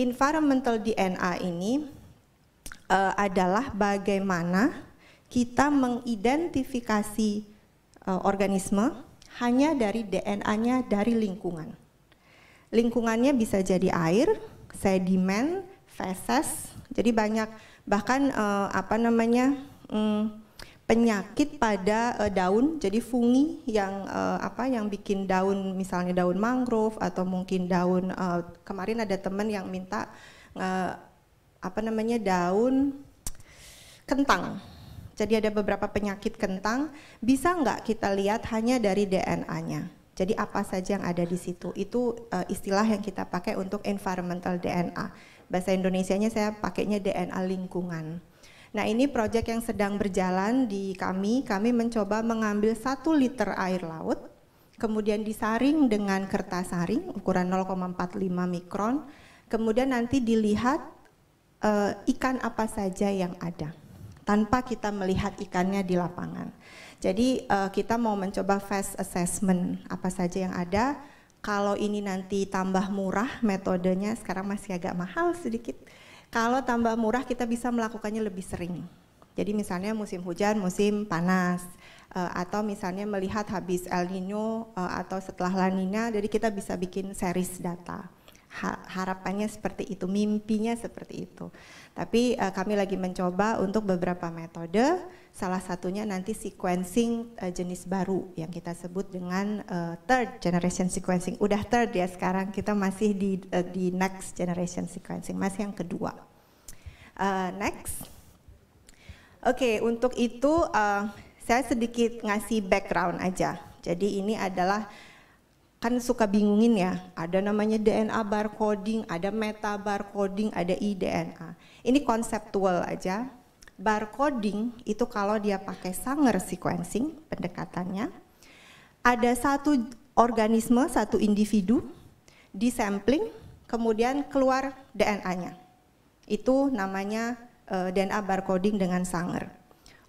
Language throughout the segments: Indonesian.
environmental DNA ini uh, adalah bagaimana kita mengidentifikasi uh, organisme hanya dari DNA-nya dari lingkungan. Lingkungannya bisa jadi air, sedimen, feses, jadi banyak bahkan uh, apa namanya um, penyakit pada uh, daun jadi fungi yang uh, apa yang bikin daun misalnya daun mangrove atau mungkin daun uh, kemarin ada teman yang minta uh, apa namanya daun kentang jadi ada beberapa penyakit kentang bisa nggak kita lihat hanya dari DNA-nya jadi apa saja yang ada di situ itu uh, istilah yang kita pakai untuk environmental DNA bahasa Indonesia-nya saya pakainya DNA lingkungan Nah ini proyek yang sedang berjalan di kami, kami mencoba mengambil satu liter air laut, kemudian disaring dengan kertas saring ukuran 0,45 mikron, kemudian nanti dilihat e, ikan apa saja yang ada tanpa kita melihat ikannya di lapangan. Jadi eh, kita mau mencoba fast assessment apa saja yang ada. Kalau ini nanti tambah murah metodenya, sekarang masih agak mahal sedikit. Kalau tambah murah kita bisa melakukannya lebih sering. Jadi misalnya musim hujan, musim panas, eh, atau misalnya melihat habis El Nino eh, atau setelah La Nina, jadi kita bisa bikin series data harapannya seperti itu, mimpinya seperti itu. Tapi uh, kami lagi mencoba untuk beberapa metode, salah satunya nanti sequencing uh, jenis baru yang kita sebut dengan uh, third generation sequencing. Udah third ya sekarang kita masih di uh, di next generation sequencing, masih yang kedua. Uh, next. Oke, okay, untuk itu uh, saya sedikit ngasih background aja. Jadi ini adalah kan suka bingungin ya, ada namanya DNA barcoding, ada meta barcoding, ada eDNA. Ini konseptual aja. Barcoding itu kalau dia pakai Sanger sequencing pendekatannya, ada satu organisme, satu individu di sampling, kemudian keluar DNA-nya. Itu namanya uh, eh, DNA barcoding dengan Sanger.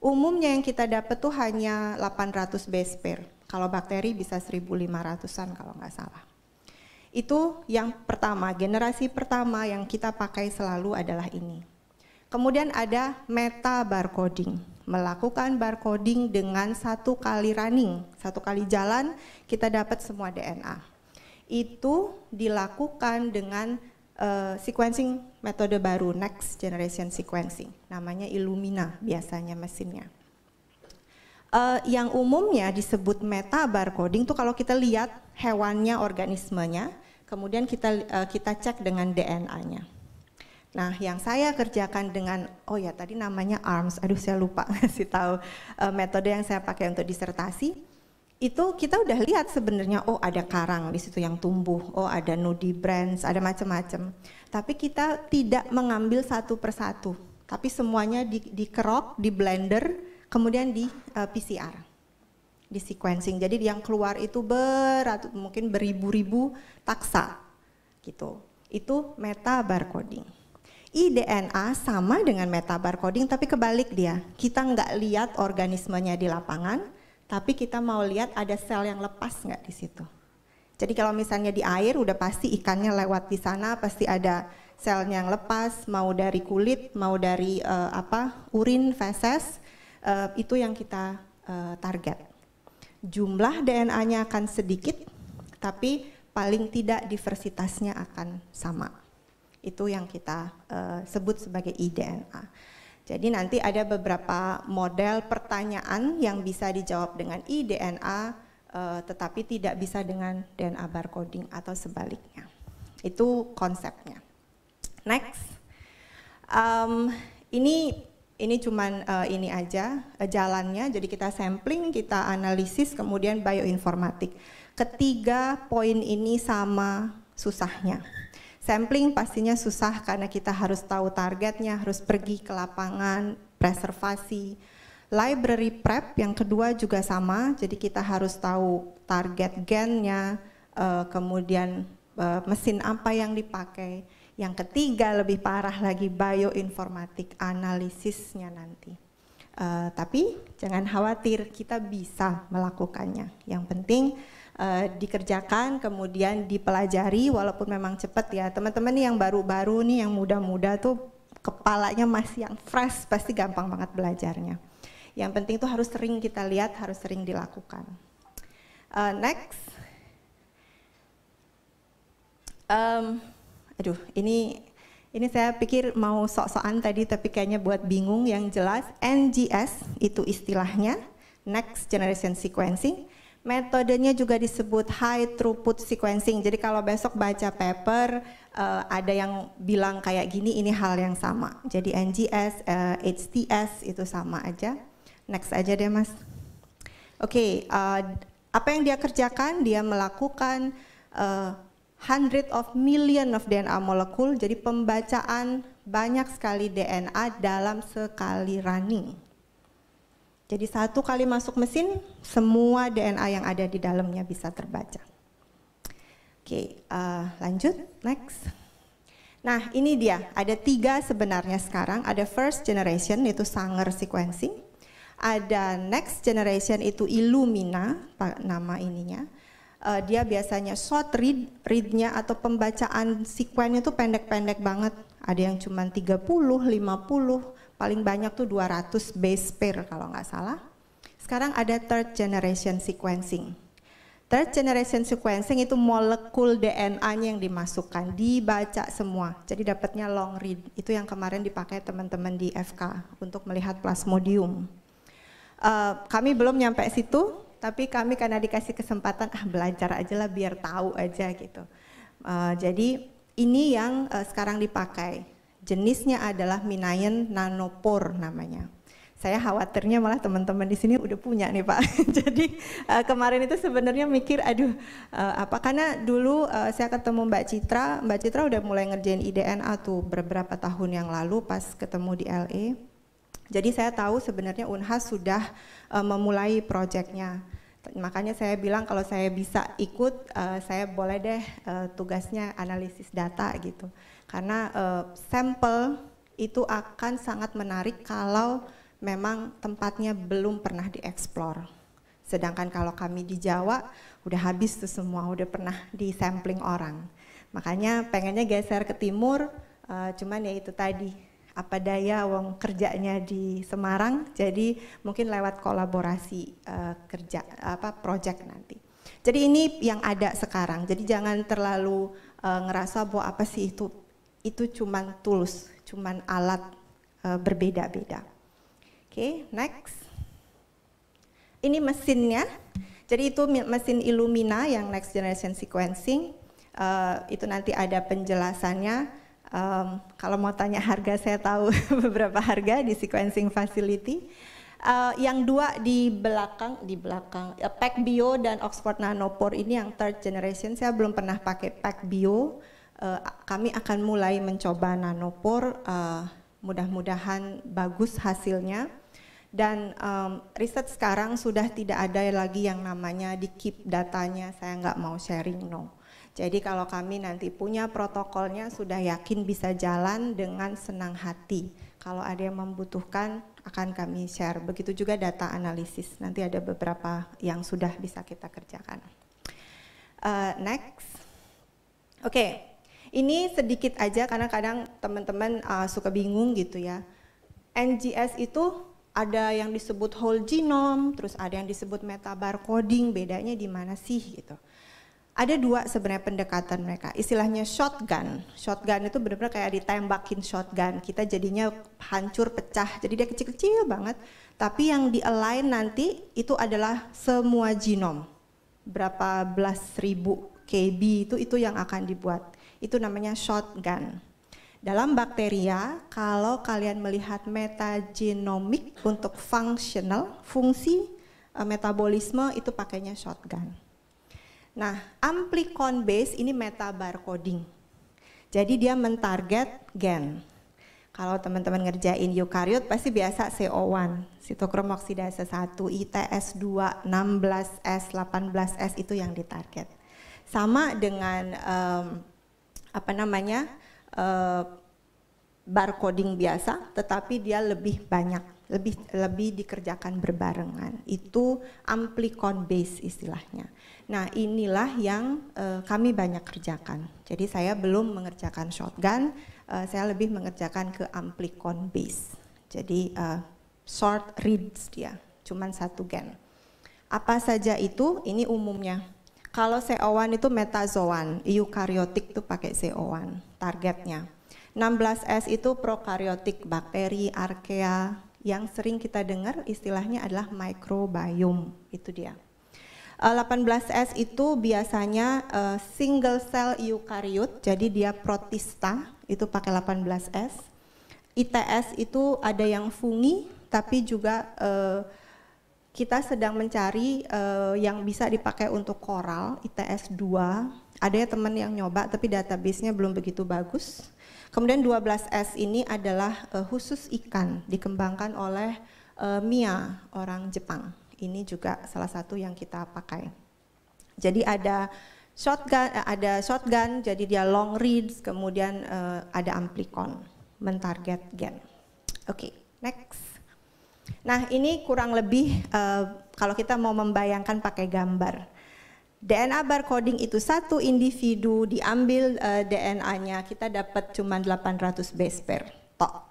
Umumnya yang kita dapat tuh hanya 800 base pair kalau bakteri bisa 1.500-an kalau nggak salah. Itu yang pertama, generasi pertama yang kita pakai selalu adalah ini. Kemudian ada meta barcoding, melakukan barcoding dengan satu kali running, satu kali jalan kita dapat semua DNA. Itu dilakukan dengan uh, sequencing metode baru, next generation sequencing, namanya Illumina biasanya mesinnya uh, yang umumnya disebut meta barcoding itu kalau kita lihat hewannya organismenya, kemudian kita uh, kita cek dengan DNA-nya. Nah, yang saya kerjakan dengan oh ya tadi namanya ARMS, aduh saya lupa ngasih tahu uh, metode yang saya pakai untuk disertasi. Itu kita udah lihat sebenarnya oh ada karang di situ yang tumbuh, oh ada nudibranch, ada macam-macam. Tapi kita tidak mengambil satu persatu, tapi semuanya di, dikerok, di blender, kemudian di uh, eh, PCR, di sequencing. Jadi yang keluar itu berat, mungkin beribu-ribu taksa gitu. Itu meta barcoding. IDNA sama dengan meta barcoding tapi kebalik dia. Kita nggak lihat organismenya di lapangan, tapi kita mau lihat ada sel yang lepas nggak di situ. Jadi kalau misalnya di air udah pasti ikannya lewat di sana pasti ada sel yang lepas mau dari kulit, mau dari uh, apa urin, feses uh, itu yang kita uh, target. Jumlah DNA-nya akan sedikit, tapi paling tidak diversitasnya akan sama. Itu yang kita uh, sebut sebagai iDNA. Jadi nanti ada beberapa model pertanyaan yang bisa dijawab dengan iDNA, uh, tetapi tidak bisa dengan DNA barcoding atau sebaliknya. Itu konsepnya. Next, um, ini ini cuman uh, ini aja uh, jalannya jadi kita sampling kita analisis kemudian bioinformatik ketiga poin ini sama susahnya sampling pastinya susah karena kita harus tahu targetnya harus pergi ke lapangan preservasi library prep yang kedua juga sama jadi kita harus tahu target gennya eh, kemudian mesin apa yang dipakai yang ketiga lebih parah lagi bioinformatik analisisnya nanti. Uh, tapi jangan khawatir kita bisa melakukannya. Yang penting uh, dikerjakan kemudian dipelajari walaupun memang cepat ya. Teman-teman yang baru-baru nih yang muda-muda tuh kepalanya masih yang fresh pasti gampang banget belajarnya. Yang penting tuh harus sering kita lihat, harus sering dilakukan. Uh, next. Um, aduh ini ini saya pikir mau sok-sokan tadi tapi kayaknya buat bingung yang jelas NGS itu istilahnya next generation sequencing metodenya juga disebut high throughput sequencing jadi kalau besok baca paper uh, ada yang bilang kayak gini ini hal yang sama jadi NGS uh, eh, HTS itu sama aja next aja deh mas oke okay, uh, eh, apa yang dia kerjakan dia melakukan uh, hundred of million of DNA molekul, jadi pembacaan banyak sekali DNA dalam sekali running. Jadi satu kali masuk mesin, semua DNA yang ada di dalamnya bisa terbaca. Oke, uh, lanjut, next. Nah, ini dia, ada tiga sebenarnya sekarang. Ada first generation, itu Sanger sequencing. Ada next generation, itu Illumina, nama ininya uh, dia biasanya short read readnya atau pembacaan sekuennya tuh pendek-pendek banget ada yang cuma 30, 50 paling banyak tuh 200 base pair kalau nggak salah sekarang ada third generation sequencing Third generation sequencing itu molekul DNA-nya yang dimasukkan, dibaca semua. Jadi dapatnya long read. Itu yang kemarin dipakai teman-teman di FK untuk melihat plasmodium. Uh, kami belum nyampe situ, tapi kami karena dikasih kesempatan ah belajar aja lah biar tahu aja gitu. Uh, jadi ini yang uh, sekarang dipakai. Jenisnya adalah Minayan nanopor namanya. Saya khawatirnya malah teman-teman di sini udah punya nih Pak. jadi uh, kemarin itu sebenarnya mikir aduh uh, apa karena dulu uh, saya ketemu Mbak Citra, Mbak Citra udah mulai ngerjain IDNA tuh beberapa tahun yang lalu pas ketemu di LA. E. Jadi saya tahu sebenarnya Unhas sudah uh, memulai proyeknya. Makanya saya bilang kalau saya bisa ikut, uh, saya boleh deh uh, tugasnya analisis data gitu. Karena uh, sampel itu akan sangat menarik kalau memang tempatnya belum pernah dieksplor. Sedangkan kalau kami di Jawa udah habis tuh semua, udah pernah di sampling orang. Makanya pengennya geser ke timur, uh, cuman ya itu tadi apa daya wong kerjanya di Semarang jadi mungkin lewat kolaborasi uh, kerja apa project nanti. Jadi ini yang ada sekarang. Jadi jangan terlalu uh, ngerasa bahwa apa sih itu itu cuman tools, cuman alat uh, berbeda-beda. Oke, okay, next. Ini mesinnya. Jadi itu mesin Illumina yang next generation sequencing. Uh, itu nanti ada penjelasannya um, kalau mau tanya harga saya tahu beberapa harga di sequencing facility. Uh, yang dua di belakang, di belakang uh, Pack Bio dan Oxford Nanopore ini yang third generation. Saya belum pernah pakai Pack Bio. Uh, kami akan mulai mencoba Nanopore. Uh, Mudah-mudahan bagus hasilnya. Dan um, riset sekarang sudah tidak ada lagi yang namanya di keep datanya. Saya nggak mau sharing, no jadi kalau kami nanti punya protokolnya sudah yakin bisa jalan dengan senang hati. Kalau ada yang membutuhkan akan kami share. Begitu juga data analisis. Nanti ada beberapa yang sudah bisa kita kerjakan. Uh, next. Oke. Okay. Ini sedikit aja karena kadang teman-teman uh, suka bingung gitu ya. NGS itu ada yang disebut whole genome, terus ada yang disebut metabarcoding, bedanya di mana sih gitu ada dua sebenarnya pendekatan mereka. Istilahnya shotgun. Shotgun itu benar-benar kayak ditembakin shotgun. Kita jadinya hancur, pecah. Jadi dia kecil-kecil banget. Tapi yang di-align nanti itu adalah semua genom. Berapa belas ribu KB itu itu yang akan dibuat. Itu namanya shotgun. Dalam bakteria, kalau kalian melihat metagenomik untuk functional, fungsi eh, metabolisme itu pakainya shotgun. Nah, amplicon base ini meta barcoding. Jadi dia mentarget gen. Kalau teman-teman ngerjain eukariot pasti biasa CO1, sitokrom oksidase 1, ITS2, 16S, 18S itu yang ditarget. Sama dengan um, apa namanya? Uh, barcoding biasa, tetapi dia lebih banyak, lebih lebih dikerjakan berbarengan. Itu amplicon base istilahnya. Nah, inilah yang uh, kami banyak kerjakan. Jadi saya belum mengerjakan shotgun, uh, saya lebih mengerjakan ke amplicon base. Jadi uh, eh, short reads dia, cuman satu gen. Apa saja itu? Ini umumnya. Kalau CO1 itu metazoan, eukariotik itu pakai CO1 targetnya. 16S itu prokariotik bakteri, arkea, yang sering kita dengar istilahnya adalah microbiome, itu dia. 18S eh, itu biasanya uh, single cell eukaryote, jadi dia protista, itu pakai 18S. ITS itu ada yang fungi, tapi juga uh, kita sedang mencari uh, yang bisa dipakai untuk koral, ITS 2. Ada ya teman yang nyoba, tapi databasenya belum begitu bagus. Kemudian 12S ini adalah uh, khusus ikan, dikembangkan oleh uh, Mia, orang Jepang ini juga salah satu yang kita pakai. Jadi ada shotgun, eh, ada shotgun, jadi dia long reads, kemudian uh, ada amplikon, mentarget gen. Oke, okay, next. Nah ini kurang lebih uh, kalau kita mau membayangkan pakai gambar. DNA barcoding itu satu individu diambil uh, DNA-nya kita dapat cuma 800 base pair. Tok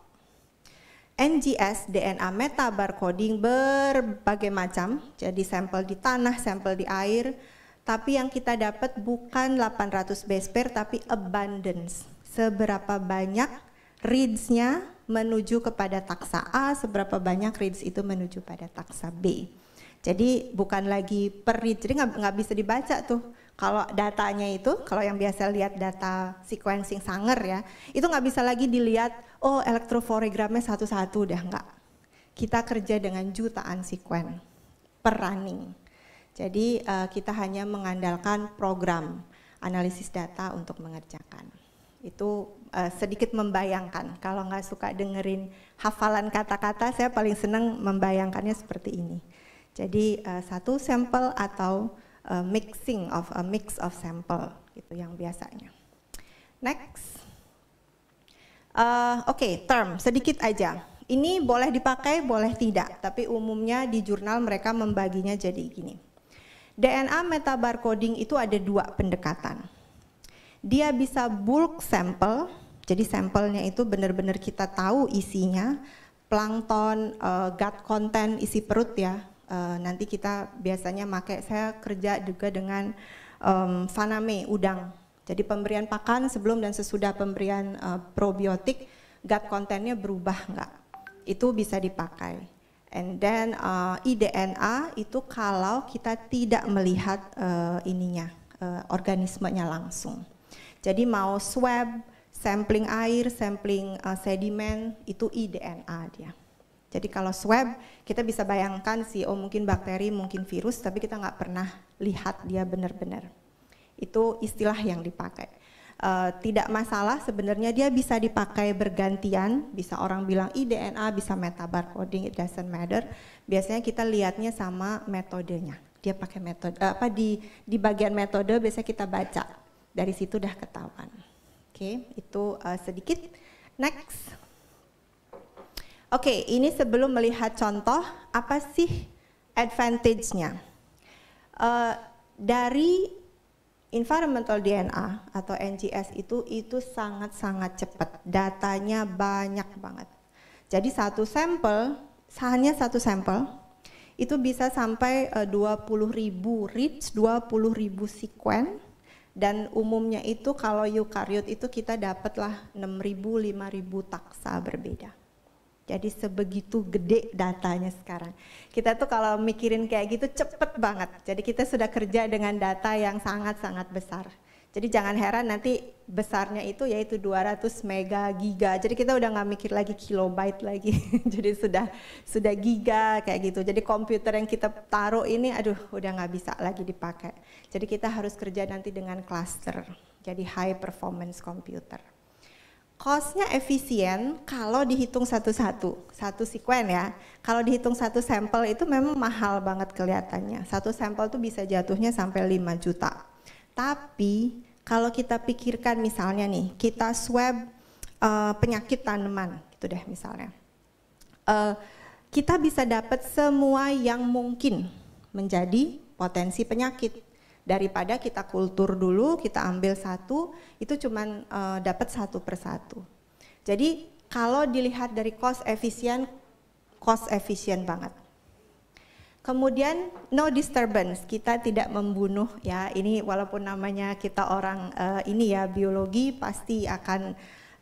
NGS DNA meta barcoding berbagai macam, jadi sampel di tanah, sampel di air, tapi yang kita dapat bukan 800 base pair tapi abundance. Seberapa banyak reads-nya menuju kepada taksa A, seberapa banyak reads itu menuju pada taksa B. Jadi bukan lagi per read, jadi nggak bisa dibaca tuh kalau datanya itu, kalau yang biasa lihat data sequencing Sanger ya, itu nggak bisa lagi dilihat, oh elektroforegramnya satu-satu udah nggak. Kita kerja dengan jutaan sekuen per running. Jadi uh, kita hanya mengandalkan program analisis data untuk mengerjakan. Itu uh, sedikit membayangkan. Kalau nggak suka dengerin hafalan kata-kata, saya paling senang membayangkannya seperti ini. Jadi uh, satu sampel atau uh, mixing of a mix of sample gitu yang biasanya. Next, uh, oke okay, term sedikit aja. Ini boleh dipakai, boleh tidak, tapi umumnya di jurnal mereka membaginya jadi gini. DNA metabarcoding itu ada dua pendekatan. Dia bisa bulk sample, jadi sampelnya itu benar-benar kita tahu isinya, plankton, uh, gut content, isi perut ya, uh, nanti kita biasanya pakai saya kerja juga dengan um, faname udang. Jadi pemberian pakan sebelum dan sesudah pemberian uh, probiotik gut kontennya berubah nggak? Itu bisa dipakai. And then uh, eh, IDNA itu kalau kita tidak melihat uh, ininya uh, organismenya langsung. Jadi mau swab, sampling air, sampling uh, sedimen itu IDNA dia. Jadi kalau swab kita bisa bayangkan sih, oh mungkin bakteri, mungkin virus, tapi kita nggak pernah lihat dia benar-benar. Itu istilah yang dipakai. Uh, tidak masalah sebenarnya dia bisa dipakai bergantian, bisa orang bilang IDNA, bisa meta it doesn't matter. Biasanya kita lihatnya sama metodenya. Dia pakai metode uh, apa di di bagian metode biasanya kita baca. Dari situ udah ketahuan. Oke, okay, itu uh, sedikit. Next. Oke, okay, ini sebelum melihat contoh, apa sih advantage-nya? Uh, dari environmental DNA atau NGS itu, itu sangat-sangat cepat. Datanya banyak banget. Jadi satu sampel, hanya satu sampel, itu bisa sampai uh, puluh ribu reads, puluh ribu sequen, dan umumnya itu kalau eukariot itu kita dapatlah 6.000, 5.000 taksa berbeda. Jadi sebegitu gede datanya sekarang. Kita tuh kalau mikirin kayak gitu cepet banget. Jadi kita sudah kerja dengan data yang sangat-sangat besar. Jadi jangan heran nanti besarnya itu yaitu 200 mega giga. Jadi kita udah nggak mikir lagi kilobyte lagi. Jadi sudah sudah giga kayak gitu. Jadi komputer yang kita taruh ini aduh udah nggak bisa lagi dipakai. Jadi kita harus kerja nanti dengan cluster. Jadi high performance computer. Costnya efisien kalau dihitung satu-satu, satu sekuen ya. Kalau dihitung satu sampel itu memang mahal banget kelihatannya. Satu sampel itu bisa jatuhnya sampai 5 juta. Tapi kalau kita pikirkan misalnya nih, kita swab uh, penyakit tanaman gitu deh misalnya. Uh, kita bisa dapat semua yang mungkin menjadi potensi penyakit daripada kita kultur dulu kita ambil satu itu cuman uh, dapat satu persatu jadi kalau dilihat dari cost efisien cost efisien banget Kemudian no disturbance, kita tidak membunuh ya. Ini walaupun namanya kita orang uh, ini ya biologi pasti akan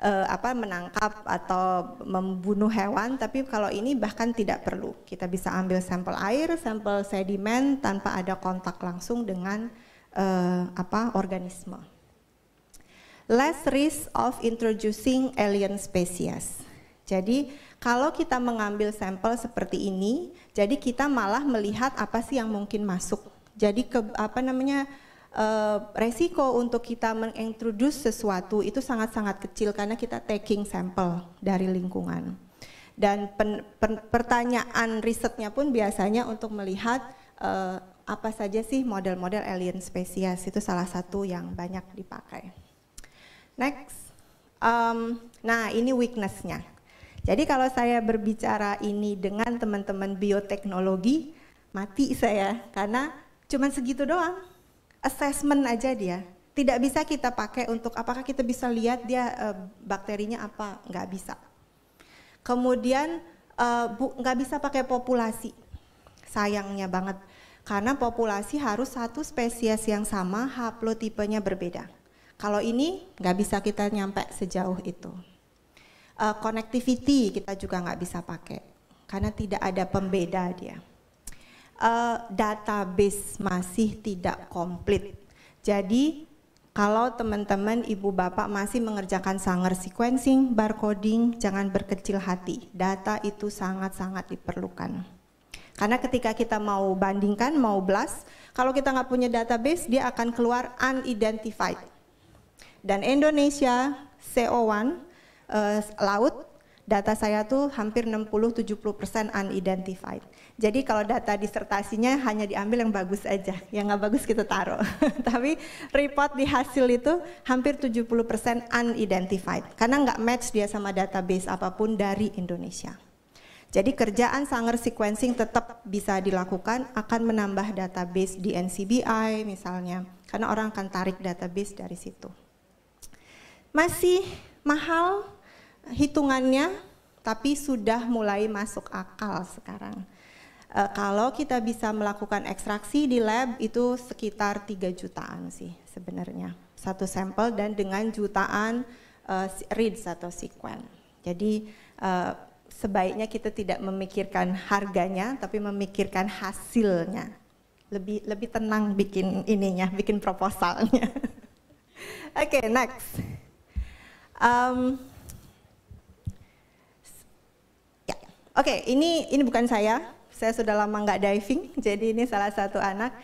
uh, apa menangkap atau membunuh hewan, tapi kalau ini bahkan tidak perlu. Kita bisa ambil sampel air, sampel sedimen tanpa ada kontak langsung dengan uh, apa organisme. Less risk of introducing alien species. Jadi kalau kita mengambil sampel seperti ini, jadi kita malah melihat apa sih yang mungkin masuk. Jadi ke apa namanya Eh, resiko untuk kita mengintroduce sesuatu itu sangat-sangat kecil karena kita taking sampel dari lingkungan. Dan pen, pen, pertanyaan risetnya pun biasanya untuk melihat uh, apa saja sih model-model alien spesies itu salah satu yang banyak dipakai. Next, um, nah ini weaknessnya. Jadi kalau saya berbicara ini dengan teman-teman bioteknologi, mati saya karena cuman segitu doang assessment aja dia. Tidak bisa kita pakai untuk apakah kita bisa lihat dia e, bakterinya apa, nggak bisa. Kemudian e, bu, nggak bisa pakai populasi, sayangnya banget. Karena populasi harus satu spesies yang sama, haplotipenya berbeda. Kalau ini nggak bisa kita nyampe sejauh itu. E, connectivity kita juga nggak bisa pakai, karena tidak ada pembeda dia uh, database masih tidak komplit. Jadi kalau teman-teman ibu bapak masih mengerjakan sanger sequencing, barcoding, jangan berkecil hati. Data itu sangat-sangat diperlukan. Karena ketika kita mau bandingkan, mau blast, kalau kita nggak punya database, dia akan keluar unidentified. Dan Indonesia CO1 uh, eh, laut data saya tuh hampir 60-70% unidentified. Jadi kalau data disertasinya hanya diambil yang bagus aja, yang nggak bagus kita taruh. Tapi report di hasil itu hampir 70% unidentified, karena nggak match dia sama database apapun dari Indonesia. Jadi kerjaan Sanger sequencing tetap bisa dilakukan akan menambah database di NCBI misalnya, karena orang akan tarik database dari situ. Masih mahal hitungannya, tapi sudah mulai masuk akal sekarang. E, kalau kita bisa melakukan ekstraksi di lab itu sekitar 3 jutaan sih sebenarnya. Satu sampel dan dengan jutaan e, reads atau sequen Jadi e, sebaiknya kita tidak memikirkan harganya tapi memikirkan hasilnya. Lebih lebih tenang bikin ininya, bikin proposalnya. Oke, okay, next. Um, Oke, okay, ini ini bukan saya. Saya sudah lama nggak diving, jadi ini salah satu anak.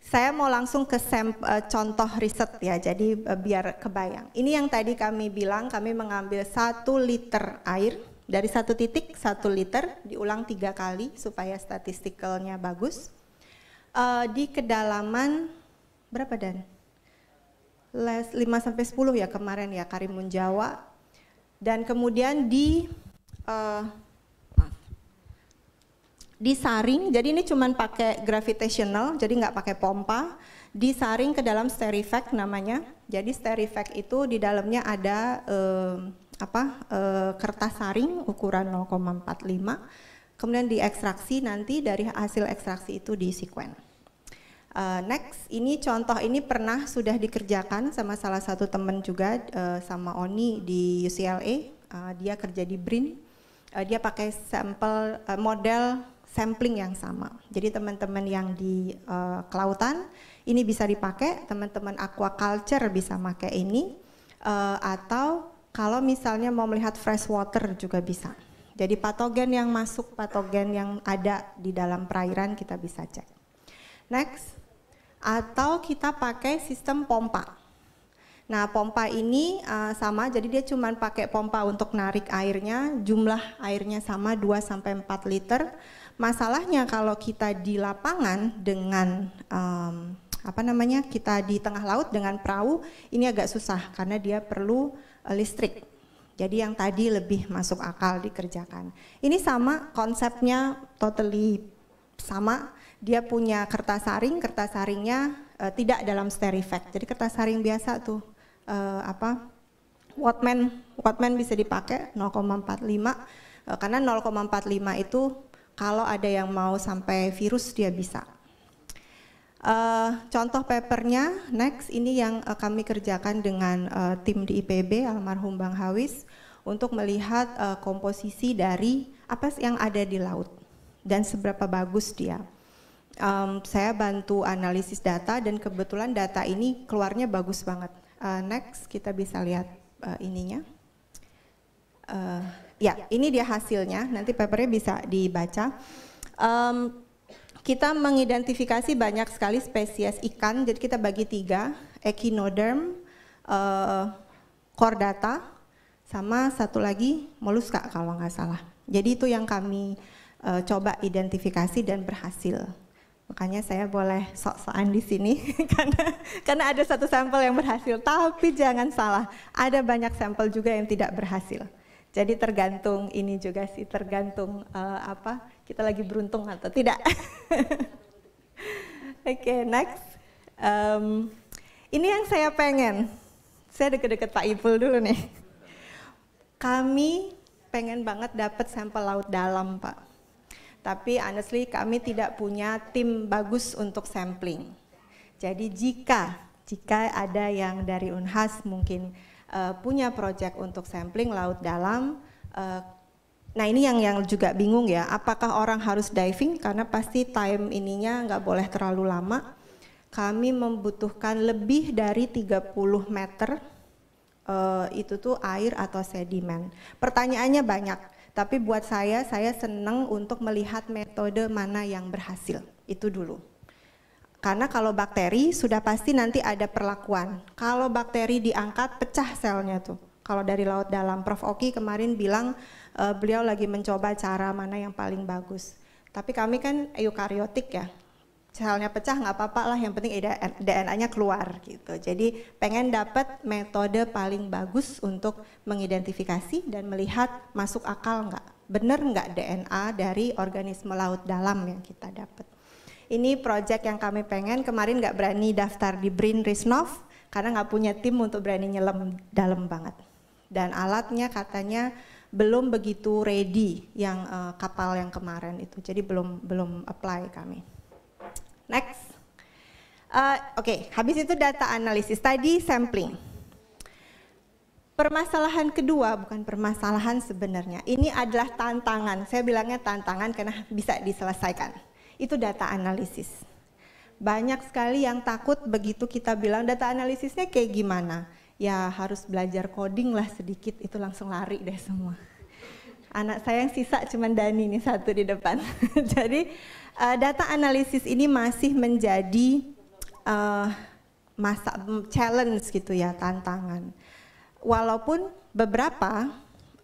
Saya mau langsung ke samp, eh, contoh riset ya, jadi eh, biar kebayang. Ini yang tadi kami bilang, kami mengambil satu liter air dari satu titik satu liter diulang tiga kali supaya statistikalnya bagus. Eh, di kedalaman berapa dan? Les 5 sampai 10 ya kemarin ya Karimun Jawa. Dan kemudian di uh, disaring, jadi ini cuman pakai gravitational, jadi nggak pakai pompa, disaring ke dalam Sterifact namanya. Jadi Sterifact itu di dalamnya ada eh, apa eh, kertas saring ukuran 0,45, kemudian diekstraksi nanti dari hasil ekstraksi itu di sequen. Uh, eh, next, ini contoh ini pernah sudah dikerjakan sama salah satu teman juga uh, sama Oni di UCLA. Uh, eh, dia kerja di Brin. Uh, dia pakai sampel uh, model sampling yang sama. Jadi teman-teman yang di uh, kelautan ini bisa dipakai, teman-teman aquaculture bisa pakai ini uh, atau kalau misalnya mau melihat fresh water juga bisa. Jadi patogen yang masuk, patogen yang ada di dalam perairan kita bisa cek. Next, atau kita pakai sistem pompa. Nah, pompa ini uh, sama, jadi dia cuma pakai pompa untuk narik airnya, jumlah airnya sama 2 4 liter. Masalahnya kalau kita di lapangan dengan um, apa namanya kita di tengah laut dengan perahu ini agak susah karena dia perlu e, listrik. Jadi yang tadi lebih masuk akal dikerjakan. Ini sama konsepnya totally sama. Dia punya kertas saring, kertas saringnya uh, e, tidak dalam Sterifact. Jadi kertas saring biasa tuh uh, apa Wattman Wattman bisa dipakai 0,45 uh, karena 0,45 itu kalau ada yang mau sampai virus dia bisa. Uh, contoh papernya next ini yang uh, kami kerjakan dengan uh, tim di IPB almarhum Bang Hawis untuk melihat uh, komposisi dari apa yang ada di laut dan seberapa bagus dia. Um, saya bantu analisis data dan kebetulan data ini keluarnya bagus banget. Uh, next kita bisa lihat uh, ininya. Ya, ini dia hasilnya. Nanti papernya bisa dibaca. Um, kita mengidentifikasi banyak sekali spesies ikan. Jadi kita bagi tiga, echinoderm, uh, chordata, sama satu lagi moluska kalau nggak salah. Jadi itu yang kami uh, coba identifikasi dan berhasil. Makanya saya boleh sok-sokan di sini karena karena ada satu sampel yang berhasil, tapi jangan salah, ada banyak sampel juga yang tidak berhasil. Jadi tergantung ini juga sih, tergantung uh, apa kita lagi beruntung atau tidak. Oke, okay, next. Um, ini yang saya pengen. Saya deket-deket Pak Ipul dulu nih. Kami pengen banget dapat sampel laut dalam, Pak. Tapi honestly kami tidak punya tim bagus untuk sampling. Jadi jika jika ada yang dari Unhas mungkin uh, punya project untuk sampling laut dalam. Uh, nah ini yang yang juga bingung ya, apakah orang harus diving karena pasti time ininya nggak boleh terlalu lama. Kami membutuhkan lebih dari 30 meter uh, itu tuh air atau sedimen. Pertanyaannya banyak, tapi buat saya saya senang untuk melihat metode mana yang berhasil. Itu dulu. Karena kalau bakteri sudah pasti nanti ada perlakuan. Kalau bakteri diangkat pecah selnya tuh. Kalau dari laut dalam, Prof. Oki kemarin bilang uh, beliau lagi mencoba cara mana yang paling bagus. Tapi kami kan eukariotik ya, selnya pecah nggak apa-apa lah yang penting DNA-nya keluar gitu jadi pengen dapat metode paling bagus untuk mengidentifikasi dan melihat masuk akal nggak bener nggak DNA dari organisme laut dalam yang kita dapat ini proyek yang kami pengen kemarin nggak berani daftar di Brin Risnov karena nggak punya tim untuk berani nyelam dalam banget dan alatnya katanya belum begitu ready yang uh, kapal yang kemarin itu jadi belum belum apply kami next uh, oke okay. habis itu data analisis tadi sampling Permasalahan kedua bukan permasalahan sebenarnya. Ini adalah tantangan. Saya bilangnya tantangan karena bisa diselesaikan itu data analisis. Banyak sekali yang takut begitu kita bilang data analisisnya kayak gimana. Ya harus belajar coding lah sedikit, itu langsung lari deh semua. Anak saya yang sisa cuma Dani ini satu di depan. Jadi eh, data analisis ini masih menjadi uh, masa challenge gitu ya, tantangan. Walaupun beberapa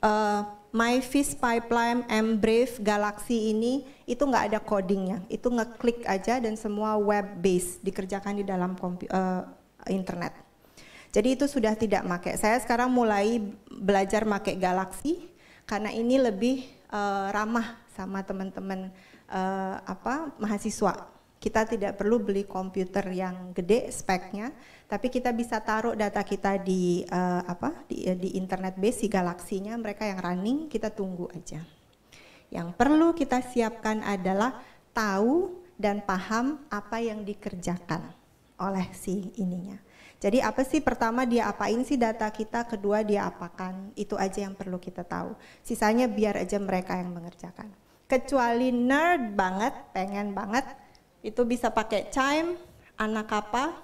uh, My MyFish Pipeline Brave Galaxy ini itu nggak ada codingnya, itu ngeklik aja dan semua web based dikerjakan di dalam uh, internet. Jadi itu sudah tidak make. Saya sekarang mulai belajar make Galaxy karena ini lebih uh, ramah sama teman-teman uh, apa mahasiswa. Kita tidak perlu beli komputer yang gede speknya, tapi kita bisa taruh data kita di uh, apa di, eh, di internet base di galaksinya mereka yang running kita tunggu aja. Yang perlu kita siapkan adalah tahu dan paham apa yang dikerjakan oleh si ininya. Jadi apa sih pertama dia apain sih data kita, kedua dia apakan, itu aja yang perlu kita tahu. Sisanya biar aja mereka yang mengerjakan. Kecuali nerd banget, pengen banget, itu bisa pakai chime, anak apa,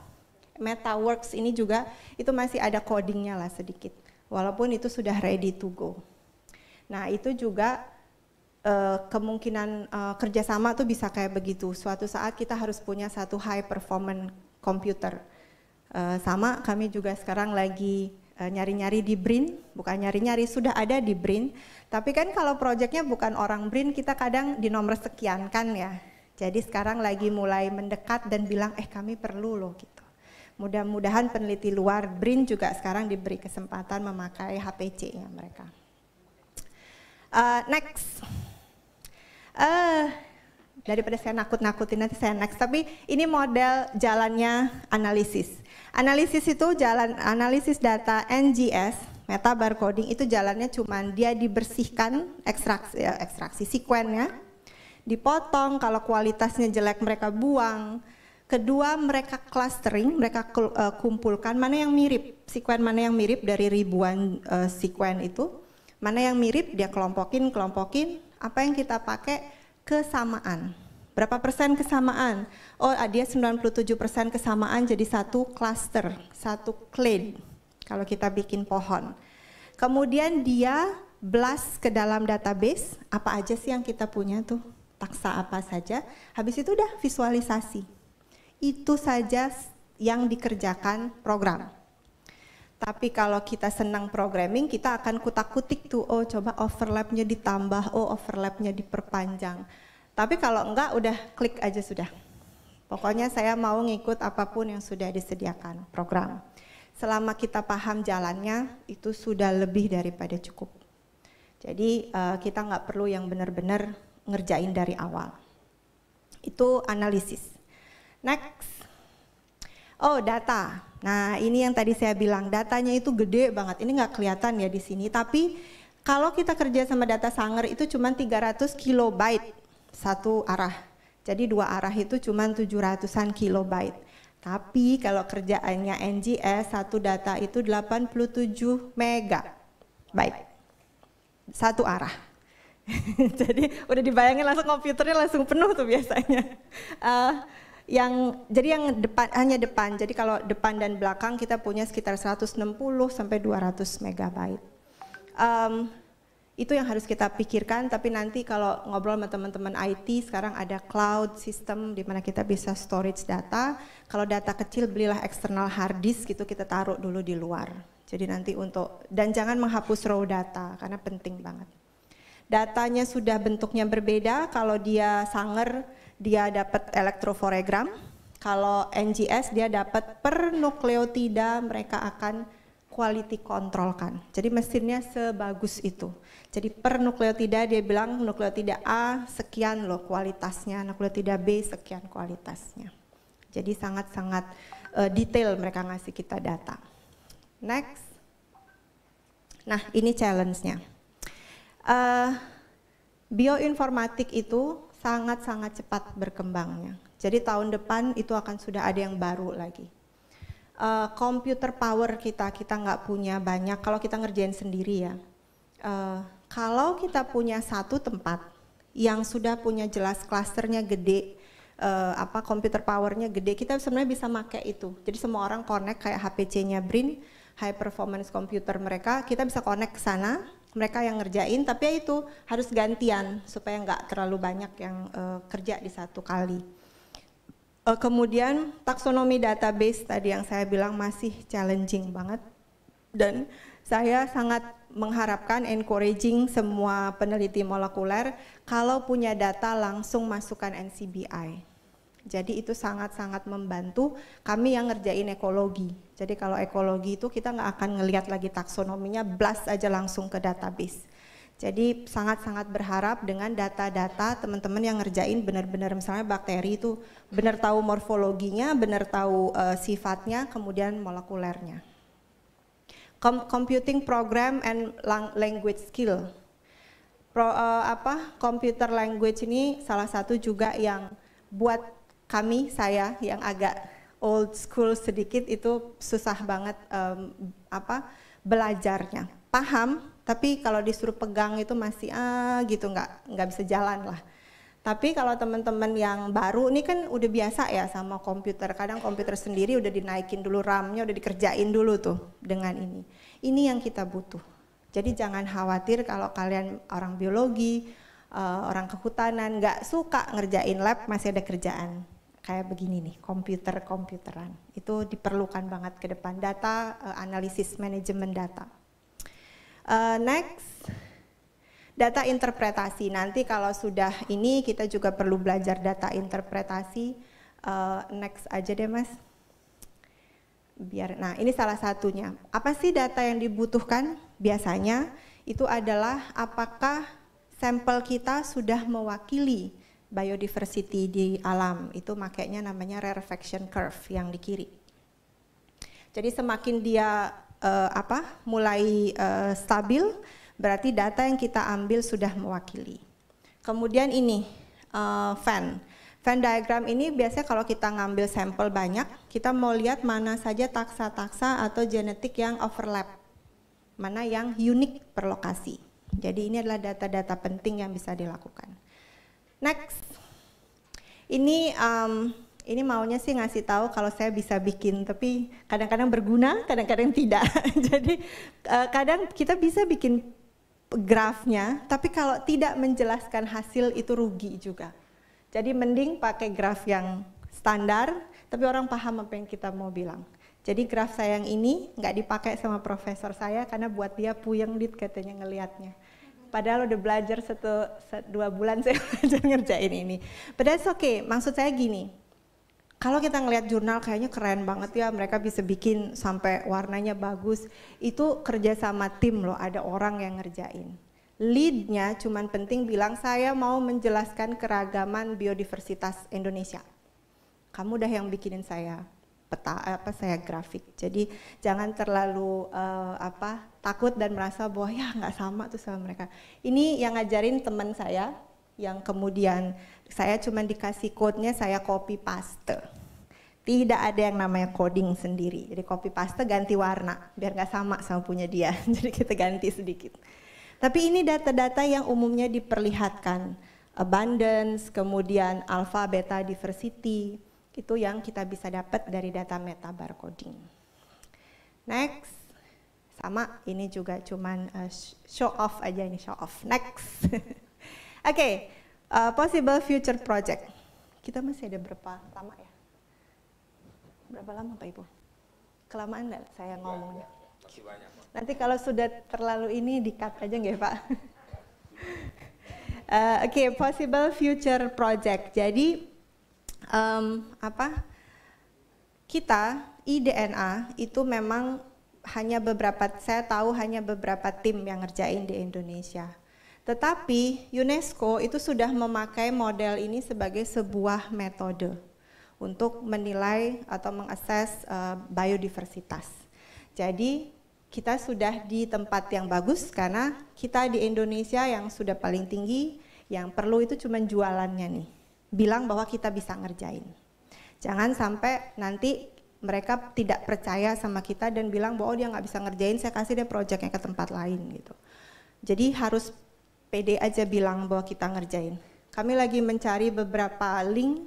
MetaWorks ini juga itu masih ada codingnya lah sedikit. Walaupun itu sudah ready to go. Nah itu juga uh, kemungkinan uh, kerjasama tuh bisa kayak begitu. Suatu saat kita harus punya satu high performance computer. Uh, sama kami juga sekarang lagi nyari-nyari di BRIN, bukan nyari-nyari, sudah ada di BRIN. Tapi kan kalau proyeknya bukan orang BRIN, kita kadang di nomor sekian kan ya. Jadi sekarang lagi mulai mendekat dan bilang, eh kami perlu loh gitu. Mudah-mudahan peneliti luar BRIN juga sekarang diberi kesempatan memakai HPC ya mereka. Uh, next, uh, daripada saya nakut-nakutin nanti saya next. Tapi ini model jalannya analisis. Analisis itu jalan analisis data NGS meta barcoding itu jalannya cuman dia dibersihkan ekstraksi ya, ekstraksi sequence-nya, dipotong kalau kualitasnya jelek mereka buang Kedua, mereka clustering, mereka eh, kumpulkan mana yang mirip, sekuen mana yang mirip dari ribuan uh, eh, sekuen itu, mana yang mirip dia kelompokin, kelompokin, apa yang kita pakai kesamaan. Berapa persen kesamaan? Oh, ah, dia 97 persen kesamaan jadi satu cluster, satu clade kalau kita bikin pohon. Kemudian dia blast ke dalam database, apa aja sih yang kita punya tuh, taksa apa saja. Habis itu udah visualisasi itu saja yang dikerjakan program. Tapi kalau kita senang programming, kita akan kutak-kutik tuh, oh coba overlapnya ditambah, oh overlapnya diperpanjang. Tapi kalau enggak, udah klik aja sudah. Pokoknya saya mau ngikut apapun yang sudah disediakan program. Selama kita paham jalannya, itu sudah lebih daripada cukup. Jadi eh, kita enggak perlu yang benar-benar ngerjain dari awal. Itu analisis. Next. Oh, data. Nah, ini yang tadi saya bilang, datanya itu gede banget. Ini nggak kelihatan ya di sini, tapi kalau kita kerja sama data Sanger itu cuma 300 kilobyte satu arah. Jadi dua arah itu cuma 700-an kilobyte. Tapi kalau kerjaannya NGS, satu data itu 87 mega. Baik, satu arah. Jadi udah dibayangin langsung komputernya langsung penuh tuh biasanya. Uh, yang jadi yang depan hanya depan. Jadi kalau depan dan belakang kita punya sekitar 160 sampai 200 megabyte. Um, itu yang harus kita pikirkan tapi nanti kalau ngobrol sama teman-teman IT sekarang ada cloud system di mana kita bisa storage data kalau data kecil belilah external hard disk gitu kita taruh dulu di luar jadi nanti untuk dan jangan menghapus raw data karena penting banget datanya sudah bentuknya berbeda kalau dia sanger dia dapat elektroforegram. Kalau NGS dia dapat per nukleotida mereka akan quality control kan. Jadi mesinnya sebagus itu. Jadi per nukleotida dia bilang nukleotida A sekian loh kualitasnya, nukleotida B sekian kualitasnya. Jadi sangat-sangat uh, detail mereka ngasih kita data. Next. Nah ini challenge-nya. Uh, bioinformatik itu sangat-sangat cepat berkembangnya. Jadi tahun depan itu akan sudah ada yang baru lagi. Uh, eh, computer power kita kita nggak punya banyak kalau kita ngerjain sendiri ya. Uh, kalau kita punya satu tempat yang sudah punya jelas klasternya gede, uh, apa komputer powernya gede, kita sebenarnya bisa pakai itu. Jadi semua orang connect kayak HPC-nya Brin, high performance computer mereka, kita bisa connect ke sana, mereka yang ngerjain tapi ya itu harus gantian supaya nggak terlalu banyak yang uh, kerja di satu kali uh, kemudian taksonomi database tadi yang saya bilang masih challenging banget dan saya sangat mengharapkan encouraging semua peneliti molekuler kalau punya data langsung masukkan NCBI jadi itu sangat-sangat membantu kami yang ngerjain ekologi. Jadi kalau ekologi itu kita nggak akan ngelihat lagi taksonominya, blast aja langsung ke database. Jadi sangat-sangat berharap dengan data-data teman-teman yang ngerjain benar-benar misalnya bakteri itu benar tahu morfologinya, benar tahu uh, sifatnya, kemudian molekulernya. Com computing program and language skill. Pro, uh, apa computer language ini salah satu juga yang buat kami saya yang agak old school sedikit itu susah banget um, apa belajarnya paham tapi kalau disuruh pegang itu masih ah gitu nggak nggak bisa jalan lah tapi kalau teman-teman yang baru ini kan udah biasa ya sama komputer. Kadang komputer sendiri udah dinaikin dulu ramnya udah dikerjain dulu tuh dengan ini. Ini yang kita butuh. Jadi jangan khawatir kalau kalian orang biologi, eh, orang kehutanan, nggak suka ngerjain lab masih ada kerjaan kayak begini nih, komputer-komputeran. Itu diperlukan banget ke depan, data uh, analisis manajemen data. Uh, next, data interpretasi. Nanti kalau sudah ini kita juga perlu belajar data interpretasi. Uh, next aja deh mas. Biar, nah ini salah satunya. Apa sih data yang dibutuhkan? Biasanya itu adalah apakah sampel kita sudah mewakili biodiversity di alam itu makanya namanya rarefaction curve yang di kiri. Jadi semakin dia uh, apa mulai uh, stabil berarti data yang kita ambil sudah mewakili. Kemudian ini uh, fan. Fan diagram ini biasanya kalau kita ngambil sampel banyak, kita mau lihat mana saja taksa-taksa atau genetik yang overlap, mana yang unik per lokasi. Jadi ini adalah data-data penting yang bisa dilakukan. Next, ini um, ini maunya sih ngasih tahu kalau saya bisa bikin, tapi kadang-kadang berguna, kadang-kadang tidak. Jadi uh, kadang kita bisa bikin grafnya, tapi kalau tidak menjelaskan hasil itu rugi juga. Jadi mending pakai graf yang standar, tapi orang paham apa yang kita mau bilang. Jadi graf saya yang ini nggak dipakai sama profesor saya karena buat dia puyeng dit katanya ngelihatnya. Padahal udah belajar satu dua bulan saya belajar ngerjain ini. Padahal oke. Okay. Maksud saya gini, kalau kita ngelihat jurnal kayaknya keren banget ya mereka bisa bikin sampai warnanya bagus itu kerja sama tim loh ada orang yang ngerjain leadnya cuman penting bilang saya mau menjelaskan keragaman biodiversitas Indonesia kamu udah yang bikinin saya peta apa saya grafik. Jadi jangan terlalu uh, apa takut dan merasa bahwa ya nggak sama tuh sama mereka. Ini yang ngajarin teman saya yang kemudian saya cuma dikasih code-nya saya copy paste. Tidak ada yang namanya coding sendiri. Jadi copy paste ganti warna biar nggak sama sama punya dia. Jadi kita ganti sedikit. Tapi ini data-data yang umumnya diperlihatkan abundance, kemudian alpha beta diversity, itu yang kita bisa dapat dari data meta barcoding. Next, sama ini juga cuman uh, show off aja ini show off. Next, oke, okay, uh, eh, possible future project. Kita masih ada berapa lama ya? Berapa lama Pak Ibu? Kelamaan enggak saya iya, ngomongnya? Iya. Nanti kalau sudah terlalu ini di-cut aja nggak ya Pak? uh, Oke, okay, possible future project. Jadi um, apa kita IDNA itu memang hanya beberapa saya tahu hanya beberapa tim yang ngerjain di Indonesia. Tetapi UNESCO itu sudah memakai model ini sebagai sebuah metode untuk menilai atau mengakses uh, biodiversitas. Jadi kita sudah di tempat yang bagus karena kita di Indonesia yang sudah paling tinggi, yang perlu itu cuma jualannya nih bilang bahwa kita bisa ngerjain. Jangan sampai nanti mereka tidak percaya sama kita dan bilang bahwa oh, dia nggak bisa ngerjain, saya kasih dia proyeknya ke tempat lain gitu. Jadi harus pede aja bilang bahwa kita ngerjain. Kami lagi mencari beberapa link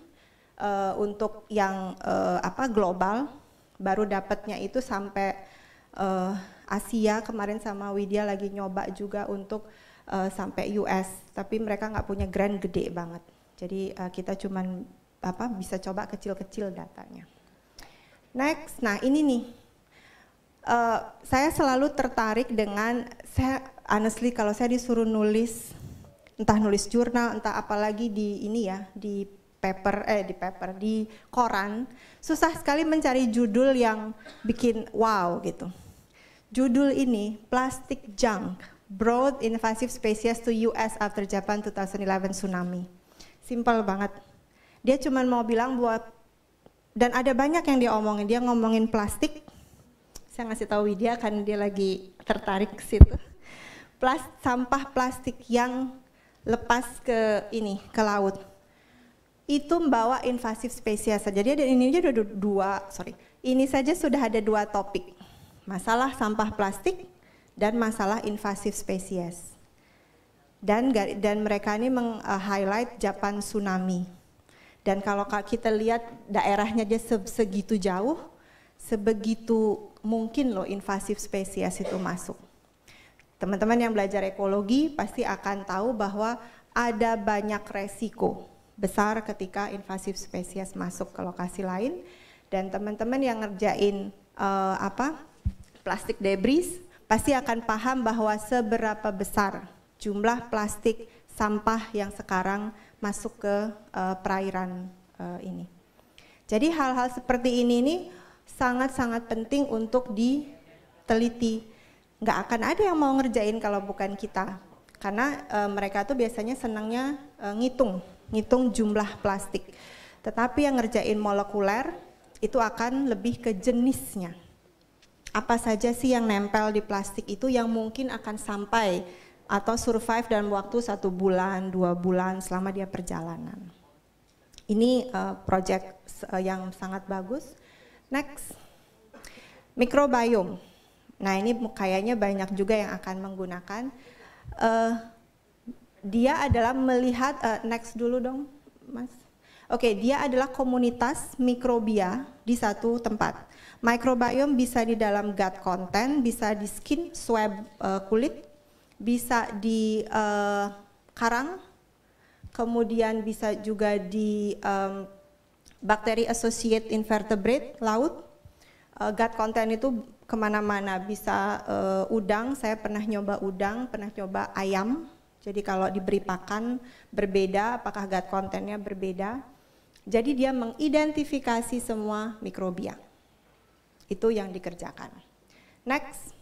uh, untuk yang uh, apa global, baru dapatnya itu sampai uh, Asia kemarin sama Widya lagi nyoba juga untuk uh, sampai US, tapi mereka nggak punya grand gede banget. Jadi uh, kita cuman apa bisa coba kecil-kecil datanya. Next, nah ini nih. Uh, saya selalu tertarik dengan saya honestly kalau saya disuruh nulis entah nulis jurnal entah apalagi di ini ya di paper eh di paper di koran susah sekali mencari judul yang bikin wow gitu. Judul ini Plastic Junk Broad Invasive Species to US After Japan 2011 Tsunami. Simpel banget. Dia cuma mau bilang buat dan ada banyak yang dia omongin. Dia ngomongin plastik. Saya ngasih tahu Widya kan dia lagi tertarik ke situ. Plas, sampah plastik yang lepas ke ini ke laut itu membawa invasif spesies Jadi Jadi ini aja dua, dua sorry, ini saja sudah ada dua topik masalah sampah plastik dan masalah invasif spesies dan dan mereka ini meng-highlight eh, Japan tsunami. Dan kalau kita lihat daerahnya aja segitu jauh, sebegitu mungkin loh invasif spesies itu masuk. Teman-teman yang belajar ekologi pasti akan tahu bahwa ada banyak resiko besar ketika invasif spesies masuk ke lokasi lain dan teman-teman yang ngerjain uh, apa plastik debris pasti akan paham bahwa seberapa besar jumlah plastik sampah yang sekarang masuk ke uh, perairan uh, ini. Jadi hal-hal seperti ini ini sangat-sangat penting untuk diteliti. Nggak akan ada yang mau ngerjain kalau bukan kita. Karena uh, mereka tuh biasanya senangnya uh, ngitung, ngitung jumlah plastik. Tetapi yang ngerjain molekuler itu akan lebih ke jenisnya. Apa saja sih yang nempel di plastik itu yang mungkin akan sampai atau survive dalam waktu satu bulan, dua bulan selama dia perjalanan. Ini uh, project uh, yang sangat bagus. Next, mikrobiom. Nah ini kayaknya banyak juga yang akan menggunakan. Uh, dia adalah melihat, uh, next dulu dong mas. Oke, okay, dia adalah komunitas mikrobia di satu tempat. Mikrobiom bisa di dalam gut content, bisa di skin, swab uh, kulit, bisa di uh, karang, kemudian bisa juga di um, bakteri associate invertebrate laut. Uh, gut content itu kemana-mana, bisa uh, udang, saya pernah nyoba udang, pernah nyoba ayam. Jadi kalau diberi pakan berbeda, apakah gut contentnya berbeda. Jadi dia mengidentifikasi semua mikrobia. Itu yang dikerjakan. Next.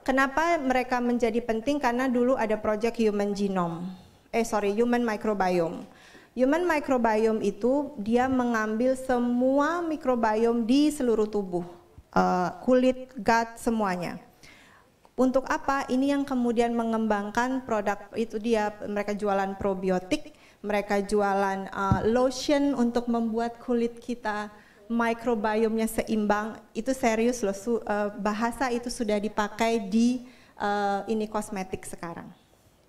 Kenapa mereka menjadi penting? Karena dulu ada project human genome. Eh sorry, human microbiome. Human microbiome itu dia mengambil semua microbiome di seluruh tubuh. Eh, kulit, gut, semuanya. Untuk apa? Ini yang kemudian mengembangkan produk itu dia mereka jualan probiotik, mereka jualan eh, lotion untuk membuat kulit kita mikrobiomnya seimbang itu serius loh su, uh, bahasa itu sudah dipakai di uh, ini kosmetik sekarang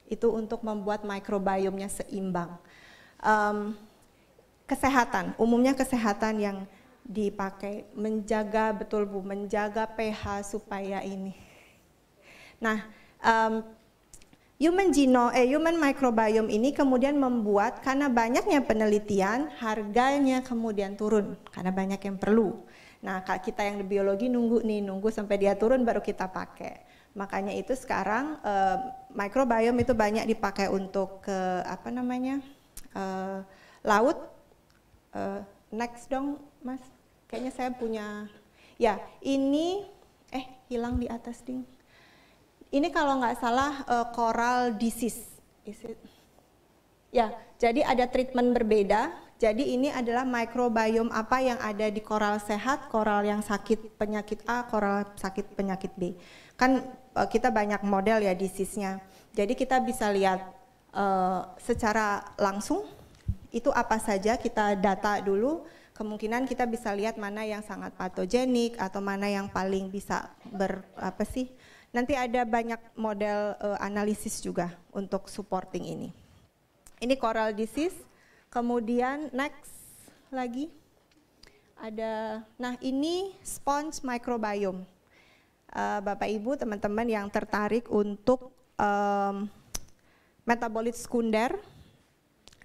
itu untuk membuat mikrobiomnya seimbang um, kesehatan umumnya kesehatan yang dipakai menjaga betul bu menjaga pH supaya ini nah um, Human genome eh human microbiome ini kemudian membuat karena banyaknya penelitian harganya kemudian turun karena banyak yang perlu. Nah, kalau kita yang di biologi nunggu nih, nunggu sampai dia turun baru kita pakai. Makanya itu sekarang eh, microbiome itu banyak dipakai untuk ke apa namanya? Eh, laut. Eh, next dong, Mas. Kayaknya saya punya ya, ini eh hilang di atas ding. Ini kalau nggak salah uh, eh, coral disease. Is it? Ya, jadi ada treatment berbeda. Jadi ini adalah mikrobiom apa yang ada di koral sehat, koral yang sakit penyakit A, koral sakit penyakit B. Kan eh, kita banyak model ya disease-nya. Jadi kita bisa lihat uh, secara langsung itu apa saja kita data dulu kemungkinan kita bisa lihat mana yang sangat patogenik atau mana yang paling bisa ber apa sih Nanti ada banyak model uh, analisis juga untuk supporting ini. Ini coral disease. Kemudian next lagi ada nah ini sponge microbiome. Uh, Bapak Ibu, teman-teman yang tertarik untuk um, metabolit sekunder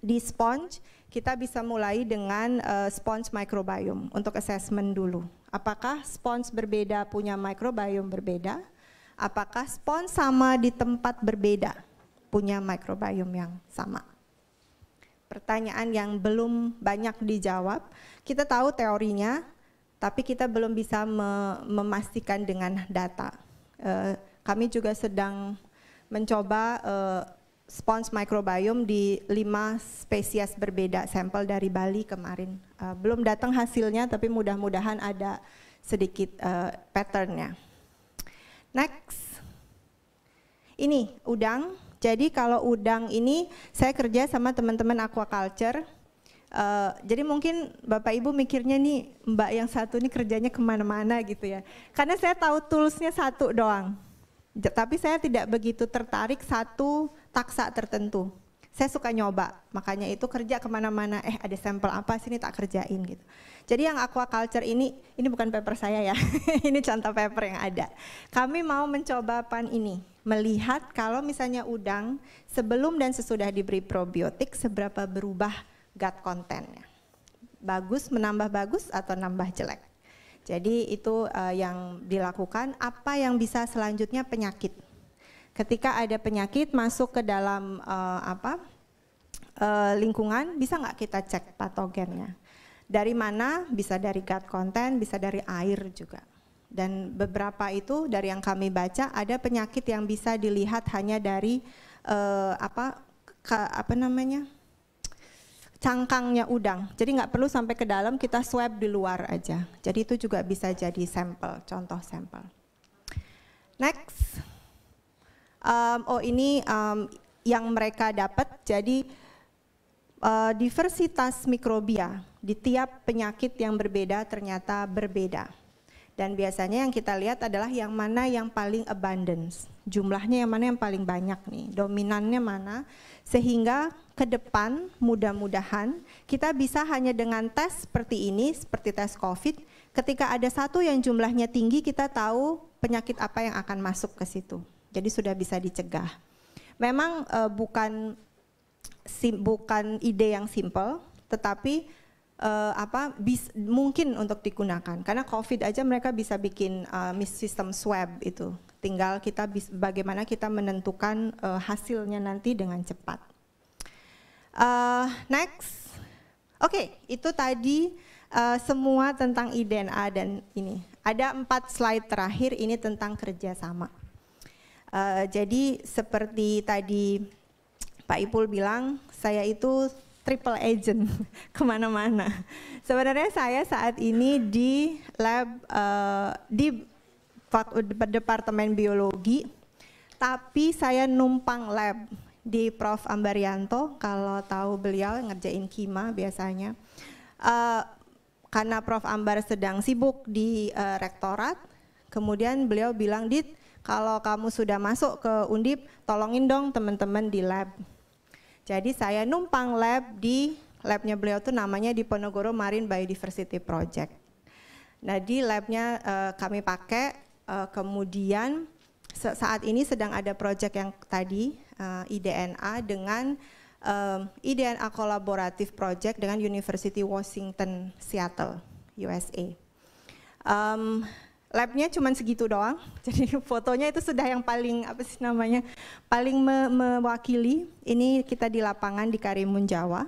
di sponge, kita bisa mulai dengan uh, sponge microbiome untuk assessment dulu. Apakah sponge berbeda punya microbiome berbeda? apakah spons sama di tempat berbeda punya mikrobiom yang sama? Pertanyaan yang belum banyak dijawab. Kita tahu teorinya, tapi kita belum bisa memastikan dengan data. Eh, kami juga sedang mencoba eh, spons mikrobiom di lima spesies berbeda sampel dari Bali kemarin. Eh, belum datang hasilnya, tapi mudah-mudahan ada sedikit patternnya. Next. Ini udang. Jadi kalau udang ini saya kerja sama teman-teman aquaculture. Uh, jadi mungkin Bapak Ibu mikirnya nih Mbak yang satu ini kerjanya kemana-mana gitu ya. Karena saya tahu toolsnya satu doang. Tapi saya tidak begitu tertarik satu taksa tertentu. Saya suka nyoba, makanya itu kerja kemana-mana. Eh ada sampel apa sini tak kerjain gitu. Jadi yang aquaculture ini, ini bukan paper saya ya, ini contoh paper yang ada. Kami mau mencoba pan ini, melihat kalau misalnya udang sebelum dan sesudah diberi probiotik seberapa berubah gut kontennya. Bagus, menambah bagus atau nambah jelek. Jadi itu uh, yang dilakukan, apa yang bisa selanjutnya penyakit. Ketika ada penyakit masuk ke dalam uh, apa uh, lingkungan, bisa nggak kita cek patogennya? Dari mana? Bisa dari gut content, bisa dari air juga. Dan beberapa itu dari yang kami baca ada penyakit yang bisa dilihat hanya dari uh, apa ke, apa namanya cangkangnya udang. Jadi nggak perlu sampai ke dalam, kita swab di luar aja. Jadi itu juga bisa jadi sampel, contoh sampel. Next, um, oh ini um, yang mereka dapat. Jadi uh, diversitas mikrobia di tiap penyakit yang berbeda ternyata berbeda. Dan biasanya yang kita lihat adalah yang mana yang paling abundance, jumlahnya yang mana yang paling banyak nih, dominannya mana, sehingga ke depan mudah-mudahan kita bisa hanya dengan tes seperti ini, seperti tes COVID, ketika ada satu yang jumlahnya tinggi kita tahu penyakit apa yang akan masuk ke situ. Jadi sudah bisa dicegah. Memang eh, bukan sim, bukan ide yang simple, tetapi uh, apa bis, mungkin untuk digunakan. Karena COVID aja mereka bisa bikin uh, sistem swab itu. Tinggal kita bis, bagaimana kita menentukan uh, hasilnya nanti dengan cepat. Uh, next, oke okay, itu tadi uh, semua tentang IDNA dan ini. Ada empat slide terakhir ini tentang kerjasama. Uh, jadi seperti tadi Pak Ipul bilang saya itu triple agent kemana-mana. Sebenarnya saya saat ini di lab eh, di departemen biologi, tapi saya numpang lab di Prof. Ambarianto. Kalau tahu beliau ngerjain kima biasanya. Eh, karena Prof. Ambar sedang sibuk di eh, rektorat, kemudian beliau bilang, Dit, kalau kamu sudah masuk ke Undip, tolongin dong teman-teman di lab. Jadi saya numpang lab di labnya beliau tuh namanya di Ponegoro Marine Biodiversity Project. Nah di labnya uh, kami pakai, uh, kemudian saat ini sedang ada project yang tadi uh, eh, IDNA dengan um, IDNA kolaboratif Project dengan University Washington Seattle, USA. Um, labnya cuma segitu doang. Jadi fotonya itu sudah yang paling apa sih namanya paling me mewakili. Ini kita di lapangan di Karimun Jawa.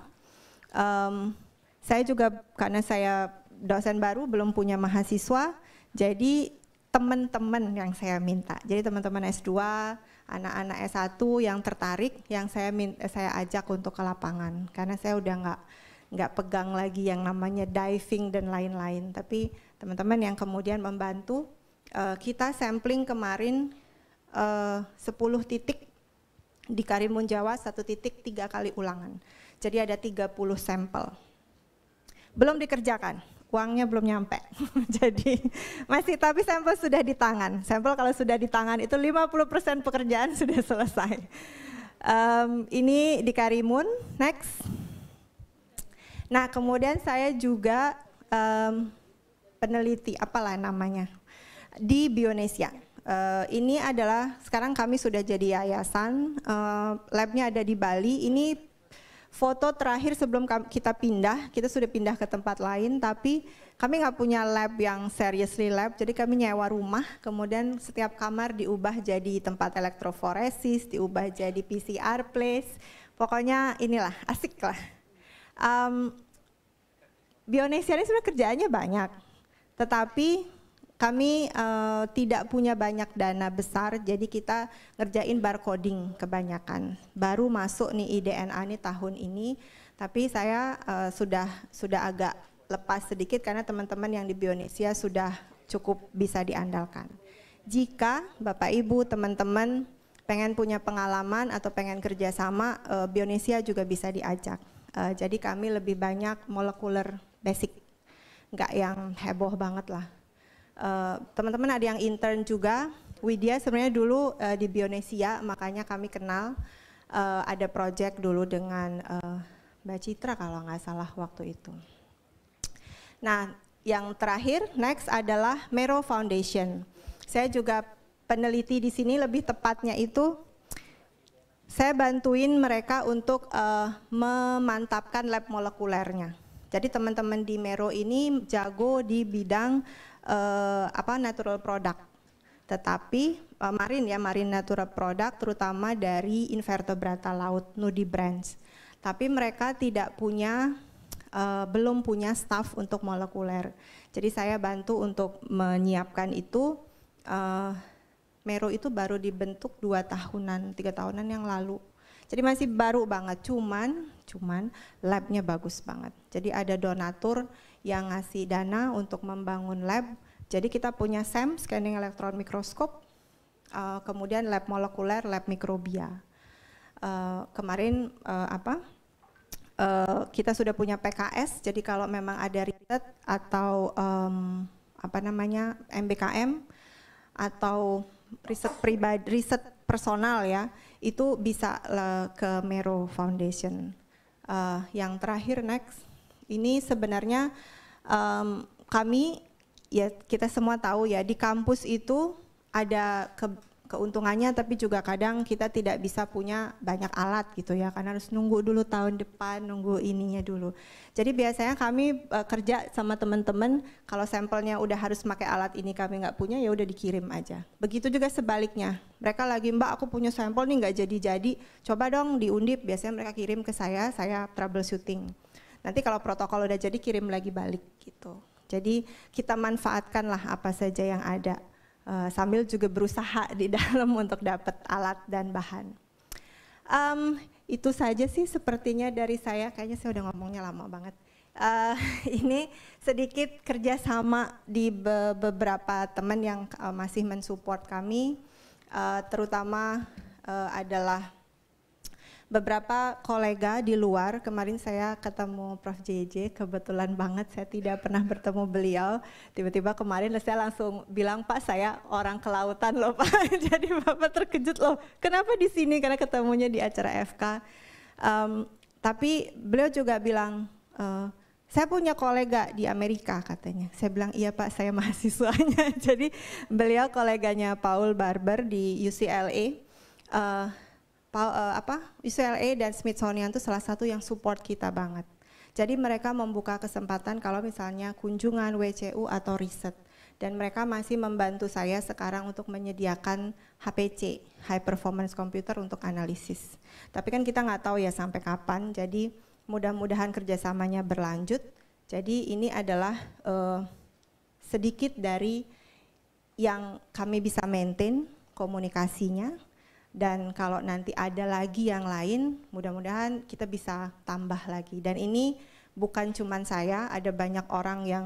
Um, saya juga karena saya dosen baru belum punya mahasiswa, jadi teman-teman yang saya minta. Jadi teman-teman S2, anak-anak S1 yang tertarik, yang saya minta, eh, saya ajak untuk ke lapangan karena saya udah nggak nggak pegang lagi yang namanya diving dan lain-lain. Tapi teman-teman yang kemudian membantu uh, kita sampling kemarin eh, uh, 10 titik di Karimun Jawa satu titik tiga kali ulangan. Jadi ada 30 sampel. Belum dikerjakan, uangnya belum nyampe. Jadi masih tapi sampel sudah di tangan. Sampel kalau sudah di tangan itu 50% pekerjaan sudah selesai. Um, ini di Karimun, next. Nah kemudian saya juga um, peneliti apalah namanya di Bionesia. Uh, ini adalah sekarang kami sudah jadi yayasan, uh, labnya ada di Bali. Ini foto terakhir sebelum kita pindah, kita sudah pindah ke tempat lain, tapi kami nggak punya lab yang seriously lab, jadi kami nyewa rumah, kemudian setiap kamar diubah jadi tempat elektroforesis, diubah jadi PCR place, pokoknya inilah asik lah. Um, Bionesia ini sebenarnya kerjaannya banyak, tetapi kami uh, tidak punya banyak dana besar, jadi kita ngerjain barcoding kebanyakan. Baru masuk nih IDNA nih tahun ini, tapi saya uh, sudah sudah agak lepas sedikit karena teman-teman yang di Bionesia sudah cukup bisa diandalkan. Jika Bapak Ibu teman-teman pengen punya pengalaman atau pengen kerjasama, uh, Bionesia juga bisa diajak. Uh, jadi kami lebih banyak molekuler basic nggak yang heboh banget lah. Eh, teman-teman uh, ada yang intern juga, Widya sebenarnya dulu uh, di Bionesia, makanya kami kenal. Uh, ada project dulu dengan uh, Mbak Citra kalau nggak salah waktu itu. Nah, yang terakhir, next adalah Mero Foundation. Saya juga peneliti di sini, lebih tepatnya itu saya bantuin mereka untuk uh, memantapkan lab molekulernya. Jadi teman-teman di Mero ini jago di bidang uh, apa natural product. Tetapi uh, marin ya, marin natural product terutama dari invertebrata laut nudibranch. Tapi mereka tidak punya uh, belum punya staff untuk molekuler. Jadi saya bantu untuk menyiapkan itu uh, Mero itu baru dibentuk dua tahunan, tiga tahunan yang lalu. Jadi masih baru banget, cuman cuman labnya bagus banget. Jadi ada donatur yang ngasih dana untuk membangun lab. Jadi kita punya SEM, scanning electron microscope, uh, kemudian lab molekuler, lab mikrobia. Uh, kemarin uh, apa? Uh, kita sudah punya PKS, jadi kalau memang ada riset atau um, apa namanya MBKM atau riset pribadi, riset personal ya, itu bisa eh, ke Mero Foundation. Uh, yang terakhir next, ini sebenarnya um, kami ya kita semua tahu ya di kampus itu ada ke, keuntungannya tapi juga kadang kita tidak bisa punya banyak alat gitu ya karena harus nunggu dulu tahun depan nunggu ininya dulu jadi biasanya kami uh, kerja sama teman-teman kalau sampelnya udah harus pakai alat ini kami nggak punya ya udah dikirim aja begitu juga sebaliknya mereka lagi mbak aku punya sampel nih nggak jadi-jadi coba dong diundip biasanya mereka kirim ke saya saya troubleshooting nanti kalau protokol udah jadi kirim lagi balik gitu jadi kita manfaatkanlah apa saja yang ada Eh, sambil juga berusaha di dalam untuk dapat alat dan bahan. Um, itu saja sih sepertinya dari saya, kayaknya saya udah ngomongnya lama banget. Uh, ini sedikit kerjasama di be beberapa teman yang uh, masih mensupport kami, uh, terutama uh, adalah beberapa kolega di luar kemarin saya ketemu Prof JJ kebetulan banget saya tidak pernah bertemu beliau tiba-tiba kemarin saya langsung bilang Pak saya orang kelautan loh Pak jadi Bapak terkejut loh kenapa di sini karena ketemunya di acara FK um, tapi beliau juga bilang uh, saya punya kolega di Amerika katanya. Saya bilang, iya Pak saya mahasiswanya. Jadi beliau koleganya Paul Barber di UCLA. Uh, eh, uh, apa UCLA dan Smithsonian itu salah satu yang support kita banget. Jadi mereka membuka kesempatan kalau misalnya kunjungan WCU atau riset dan mereka masih membantu saya sekarang untuk menyediakan HPC High Performance Computer untuk analisis. Tapi kan kita nggak tahu ya sampai kapan. Jadi mudah-mudahan kerjasamanya berlanjut. Jadi ini adalah uh, sedikit dari yang kami bisa maintain komunikasinya, dan kalau nanti ada lagi yang lain mudah-mudahan kita bisa tambah lagi dan ini bukan cuma saya ada banyak orang yang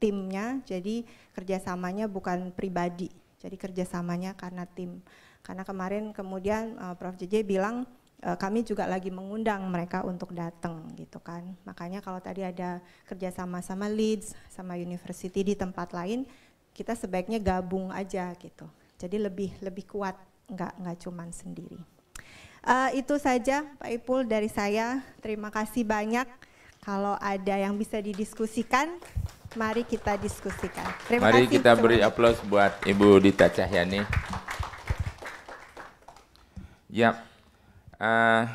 timnya jadi kerjasamanya bukan pribadi jadi kerjasamanya karena tim karena kemarin kemudian uh, Prof JJ bilang eh, kami juga lagi mengundang mereka untuk datang gitu kan makanya kalau tadi ada kerjasama sama Leeds sama University di tempat lain kita sebaiknya gabung aja gitu jadi lebih lebih kuat nggak nggak cuman sendiri. Uh, itu saja Pak Ipul dari saya. Terima kasih banyak. Kalau ada yang bisa didiskusikan, mari kita diskusikan. Terima mari kasih. kita beri aplaus buat Ibu Dita Cahyani. Ya, uh,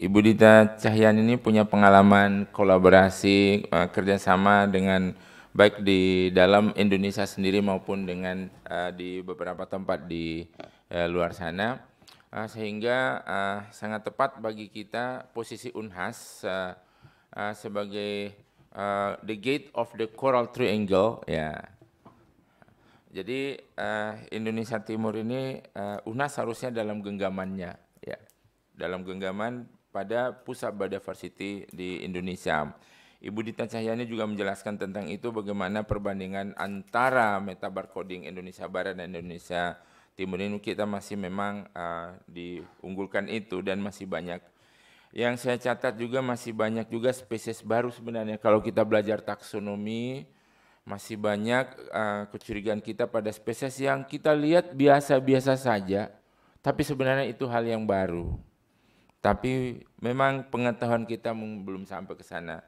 Ibu Dita Cahyani ini punya pengalaman kolaborasi uh, kerjasama dengan baik di dalam Indonesia sendiri maupun dengan uh, di beberapa tempat di eh, luar sana eh, sehingga eh, sangat tepat bagi kita posisi Unhas eh, eh, sebagai eh, the gate of the coral triangle ya. Jadi eh, Indonesia Timur ini eh, Unhas harusnya dalam genggamannya ya. Dalam genggaman pada pusat biodiversity di Indonesia. Ibu Dita Cahyani juga menjelaskan tentang itu bagaimana perbandingan antara metabar coding Indonesia Barat dan Indonesia Timur ini kita masih memang uh, diunggulkan itu dan masih banyak. Yang saya catat juga masih banyak juga spesies baru sebenarnya. Kalau kita belajar taksonomi, masih banyak uh, kecurigaan kita pada spesies yang kita lihat biasa-biasa saja, tapi sebenarnya itu hal yang baru. Tapi memang pengetahuan kita belum sampai ke sana.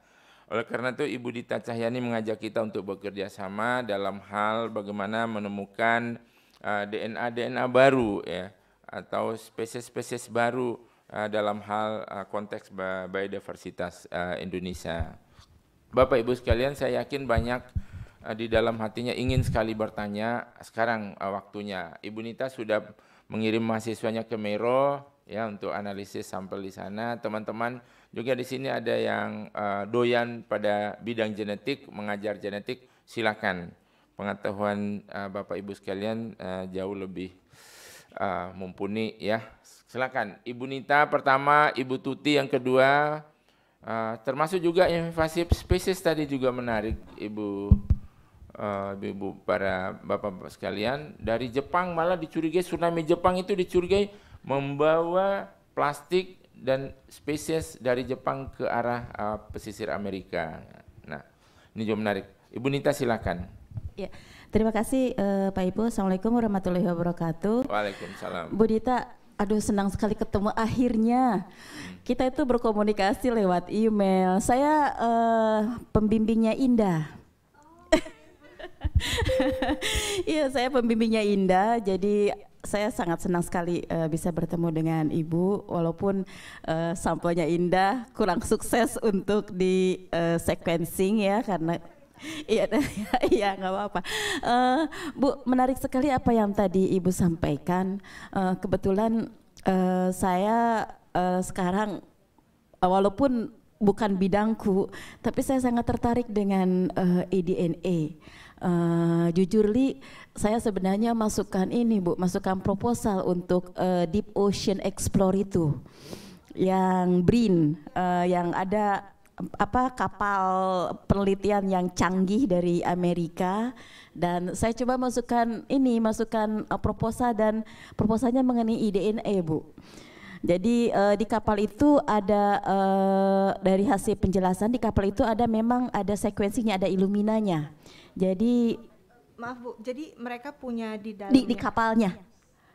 Oleh karena itu Ibu Dita Cahyani mengajak kita untuk bekerja sama dalam hal bagaimana menemukan Eh, DNA-DNA uh, baru ya atau spesies-spesies baru uh, dalam hal uh, konteks biodiversitas uh, Indonesia. Bapak Ibu sekalian, saya yakin banyak uh, di dalam hatinya ingin sekali bertanya. Sekarang uh, waktunya. Ibu Nita sudah mengirim mahasiswanya ke Mero ya untuk analisis sampel di sana. Teman-teman juga di sini ada yang uh, doyan pada bidang genetik, mengajar genetik, silakan pengetahuan uh, Bapak Ibu sekalian uh, jauh lebih uh, mumpuni ya. Silakan Ibu Nita pertama, Ibu Tuti yang kedua, uh, termasuk juga invasif spesies tadi juga menarik Ibu uh, Ibu para Bapak-bapak sekalian dari Jepang malah dicurigai tsunami Jepang itu dicurigai membawa plastik dan spesies dari Jepang ke arah uh, pesisir Amerika. Nah, ini juga menarik. Ibu Nita silakan. Ya. Terima kasih uh, Pak Ibu. Assalamualaikum warahmatullahi wabarakatuh. Waalaikumsalam. Bu Dita, aduh senang sekali ketemu akhirnya. Hmm. Kita itu berkomunikasi lewat email. Saya uh, pembimbingnya Indah. Iya, saya pembimbingnya Indah. Jadi saya sangat senang sekali uh, bisa bertemu dengan Ibu walaupun uh, sampelnya Indah kurang sukses untuk di uh, sequencing ya karena Iya, iya nggak apa-apa. Uh, Bu, menarik sekali apa yang tadi Ibu sampaikan. Uh, kebetulan uh, saya uh, sekarang uh, walaupun bukan bidangku, tapi saya sangat tertarik dengan uh, EDNA. Uh, jujur li, saya sebenarnya masukkan ini bu, masukkan proposal untuk uh, deep ocean explore itu, yang BRIN, uh, yang ada apa kapal penelitian yang canggih dari Amerika dan saya coba masukkan ini masukkan eh, proposal dan proposalnya mengenai IDNA e, Bu. Jadi uh, di kapal itu ada uh, dari hasil penjelasan di kapal itu ada memang ada sekuensinya ada iluminanya. Jadi maaf Bu, jadi mereka punya di dalam di, di kapalnya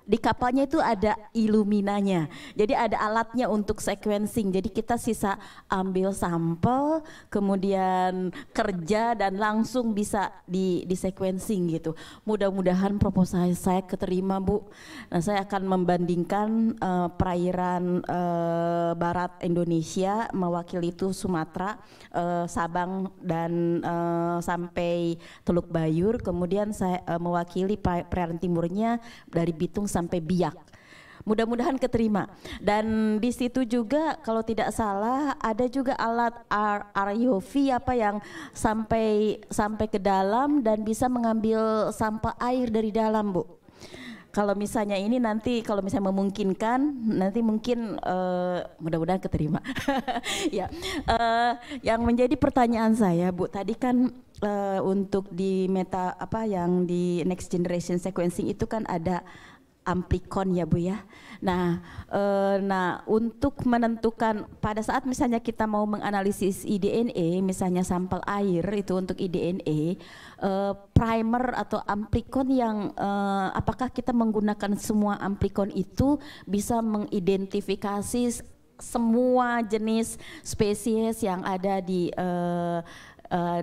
di kapalnya itu ada iluminanya. Jadi ada alatnya untuk sequencing. Jadi kita sisa ambil sampel, kemudian kerja dan langsung bisa di, di sequencing gitu. Mudah-mudahan proposal saya keterima Bu. Nah, saya akan membandingkan uh, perairan uh, barat Indonesia mewakili itu Sumatera, uh, Sabang dan uh, sampai Teluk Bayur. Kemudian saya uh, mewakili perairan timurnya dari Bitung sampai biak. Mudah-mudahan keterima. Dan di situ juga kalau tidak salah ada juga alat RUV apa yang sampai sampai ke dalam dan bisa mengambil sampah air dari dalam, Bu kalau misalnya ini nanti kalau misalnya memungkinkan nanti mungkin uh, mudah-mudahan keterima ya uh, yang menjadi pertanyaan saya bu tadi kan uh, untuk di meta apa yang di next generation sequencing itu kan ada amplikon ya Bu ya. Nah, e, nah untuk menentukan pada saat misalnya kita mau menganalisis IDNA, misalnya sampel air itu untuk IDNA, e, eh, primer atau amplikon yang e, apakah kita menggunakan semua amplikon itu bisa mengidentifikasi semua jenis spesies yang ada di e,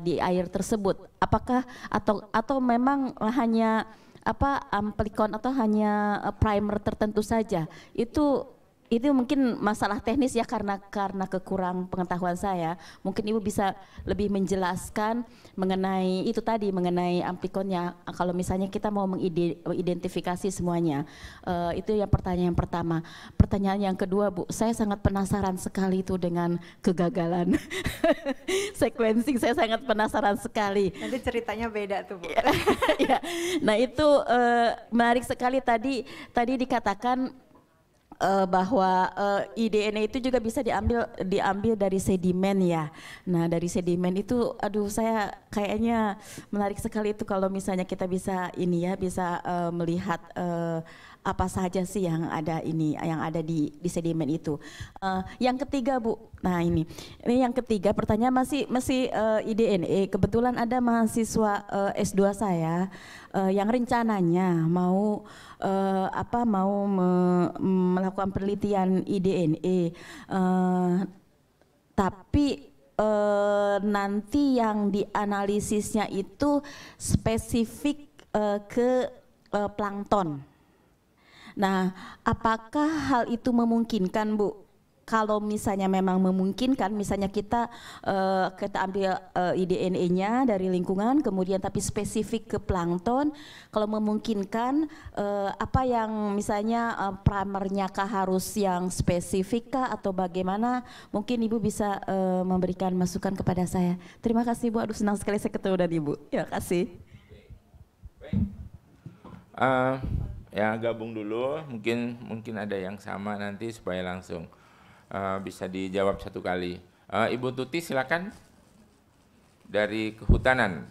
di air tersebut. Apakah atau atau memang hanya apa amplikon um, atau hanya uh, primer tertentu saja itu itu mungkin masalah teknis ya karena karena kekurang pengetahuan saya. Mungkin Ibu bisa lebih menjelaskan mengenai itu tadi mengenai amplikonnya. Kalau misalnya kita mau mengidentifikasi semuanya, uh, itu yang pertanyaan yang pertama. Pertanyaan yang kedua, Bu, saya sangat penasaran sekali itu dengan kegagalan sequencing. Saya sangat penasaran sekali. Nanti ceritanya beda tuh, Bu. Iya. Nah, itu uh, menarik sekali tadi tadi dikatakan uh, bahwa uh, eh, IDN itu juga bisa diambil diambil dari sedimen ya. Nah dari sedimen itu, aduh saya kayaknya menarik sekali itu kalau misalnya kita bisa ini ya bisa uh, melihat uh, apa saja sih yang ada ini yang ada di, di sedimen itu. Uh, yang ketiga Bu, nah ini ini yang ketiga pertanyaan masih masih uh, eh, IDNE. Kebetulan ada mahasiswa uh, eh, S2 saya uh, yang rencananya mau uh, apa mau me melakukan penelitian IDNE, uh, tapi E, nanti yang dianalisisnya itu spesifik e, ke e, plankton Nah, apakah hal itu memungkinkan, Bu? Kalau misalnya memang memungkinkan, misalnya kita uh, kita ambil uh, eh, IDNE-nya dari lingkungan, kemudian tapi spesifik ke plankton, kalau memungkinkan uh, apa yang misalnya uh, primernya kah harus yang spesifik kah atau bagaimana? Mungkin Ibu bisa uh, memberikan masukan kepada saya. Terima kasih Bu, aduh senang sekali saya ketemu dengan Ibu. Terima kasih. Uh, ya gabung dulu mungkin mungkin ada yang sama nanti supaya langsung uh, bisa dijawab satu kali uh, ibu tuti silakan dari kehutanan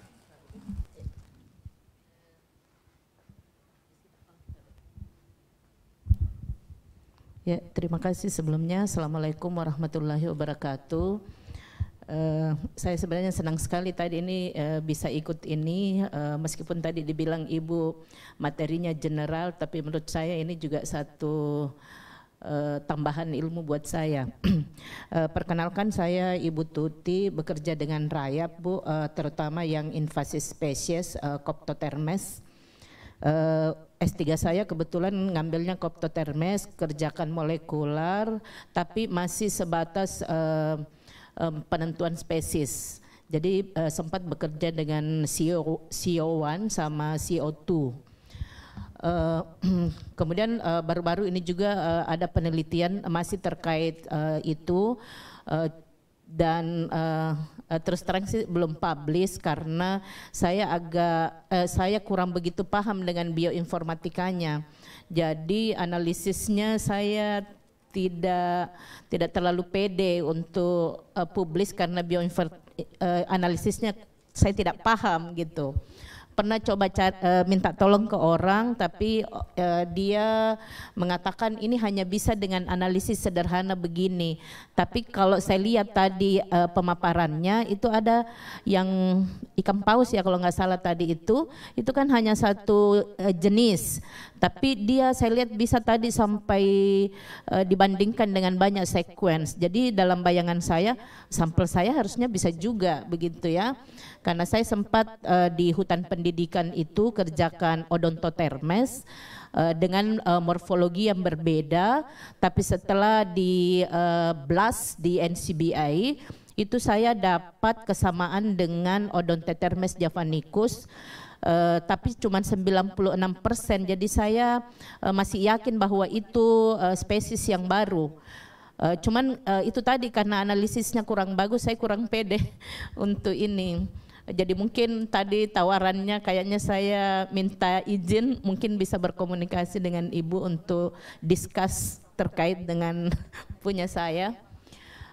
ya terima kasih sebelumnya assalamualaikum warahmatullahi wabarakatuh Eh, saya sebenarnya senang sekali tadi ini uh, bisa ikut ini uh, meskipun tadi dibilang ibu materinya general tapi menurut saya ini juga satu uh, tambahan ilmu buat saya. uh, perkenalkan saya Ibu Tuti bekerja dengan rayap Bu uh, terutama yang invasi spesies uh, Coptothermes. Uh, S3 saya kebetulan ngambilnya koptotermes, kerjakan molekular, tapi masih sebatas uh, um, penentuan spesies. Jadi uh, sempat bekerja dengan CO, CO1 sama CO2. Uh, eh, kemudian eh, baru-baru uh, ini juga uh, ada penelitian masih terkait uh, itu uh, dan uh, terus terang sih belum publish karena saya agak uh, saya kurang begitu paham dengan bioinformatikanya. Jadi analisisnya saya tidak tidak terlalu pede untuk uh, publis karena bioinfer uh, analisisnya saya tidak paham gitu pernah coba cat, e, eh, minta tolong ke orang tapi e, dia mengatakan ini hanya bisa dengan analisis sederhana begini. Tapi kalau saya lihat tadi e, pemaparannya itu ada yang ikan paus ya kalau nggak salah tadi itu itu kan hanya satu e, jenis. Tapi dia saya lihat bisa tadi sampai e, dibandingkan dengan banyak sequence. Jadi dalam bayangan saya sampel saya harusnya bisa juga begitu ya karena saya sempat uh, di hutan pendidikan itu kerjakan odontotermes uh, dengan uh, morfologi yang berbeda tapi setelah di uh, blast di NCBI itu saya dapat kesamaan dengan odontotermes javanicus Uh, tapi cuma 96 persen. Jadi saya uh, masih yakin bahwa itu uh, spesies yang baru. Uh, cuman uh, itu tadi karena analisisnya kurang bagus, saya kurang pede untuk ini. Jadi mungkin tadi tawarannya kayaknya saya minta izin mungkin bisa berkomunikasi dengan ibu untuk diskus terkait dengan punya saya.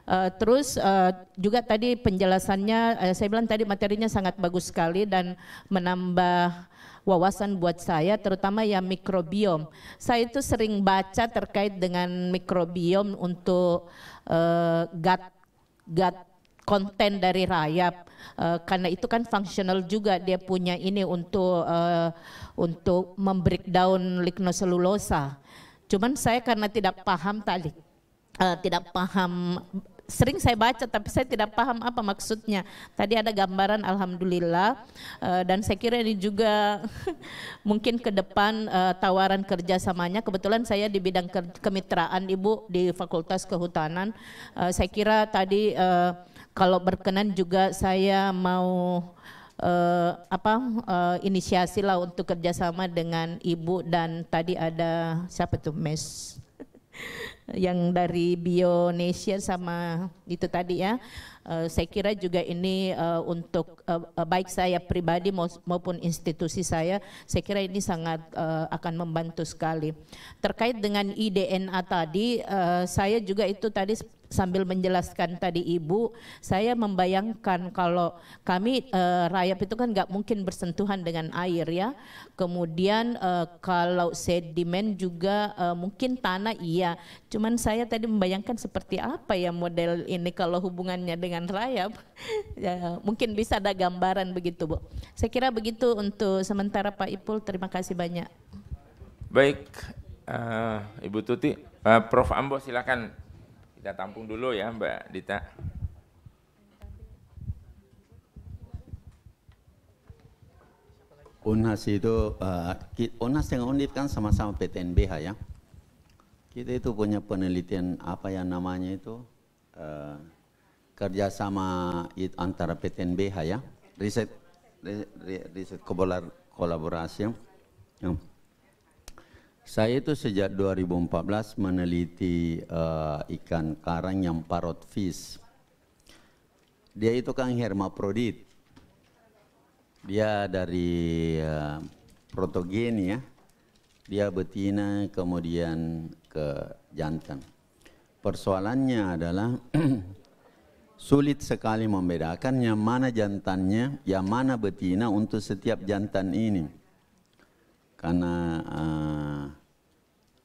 Uh, terus uh, juga tadi penjelasannya, uh, saya bilang tadi materinya sangat bagus sekali dan menambah wawasan buat saya, terutama ya mikrobiom. Saya itu sering baca terkait dengan mikrobiom untuk uh, gut gut konten dari rayap uh, karena itu kan fungsional juga dia punya ini untuk uh, untuk membreakdown lignoselulosa. Cuman saya karena tidak paham tadi uh, tidak paham sering saya baca tapi saya tidak paham apa maksudnya. Tadi ada gambaran alhamdulillah uh, dan saya kira ini juga mungkin ke depan uh, tawaran kerjasamanya kebetulan saya di bidang ke kemitraan Ibu di Fakultas Kehutanan. Uh, saya kira tadi uh, kalau berkenan juga saya mau uh, apa uh, inisiasi lah untuk kerjasama dengan ibu dan tadi ada siapa tuh Mes yang dari Bionesia sama itu tadi ya. Uh, saya kira juga ini uh, untuk uh, baik saya pribadi maupun institusi saya, saya kira ini sangat uh, akan membantu sekali. Terkait dengan IDNA tadi, uh, saya juga itu tadi sambil menjelaskan tadi ibu, saya membayangkan kalau kami e, rayap itu kan nggak mungkin bersentuhan dengan air ya. Kemudian e, kalau sedimen juga e, mungkin tanah iya. Cuman saya tadi membayangkan seperti apa ya model ini kalau hubungannya dengan rayap. ya, mungkin bisa ada gambaran begitu bu. Saya kira begitu untuk sementara Pak Ipul. Terima kasih banyak. Baik, uh, Ibu Tuti, uh, Prof Ambo silakan kita tampung dulu ya Mbak Dita. UNHAS itu, uh, eh, UNHAS dengan UNIF kan sama-sama PTNBH ya. Kita itu punya penelitian apa yang namanya itu, uh, kerjasama itu antara PTNBH ya, riset, riset, riset kolaborasi yang saya itu sejak 2014 meneliti uh, ikan karang yang parrot fish. Dia itu kan hermaprodit. Dia dari uh, protogen ya. Dia betina kemudian ke jantan. Persoalannya adalah sulit sekali membedakan yang mana jantannya, yang mana betina untuk setiap jantan ini. Karena uh,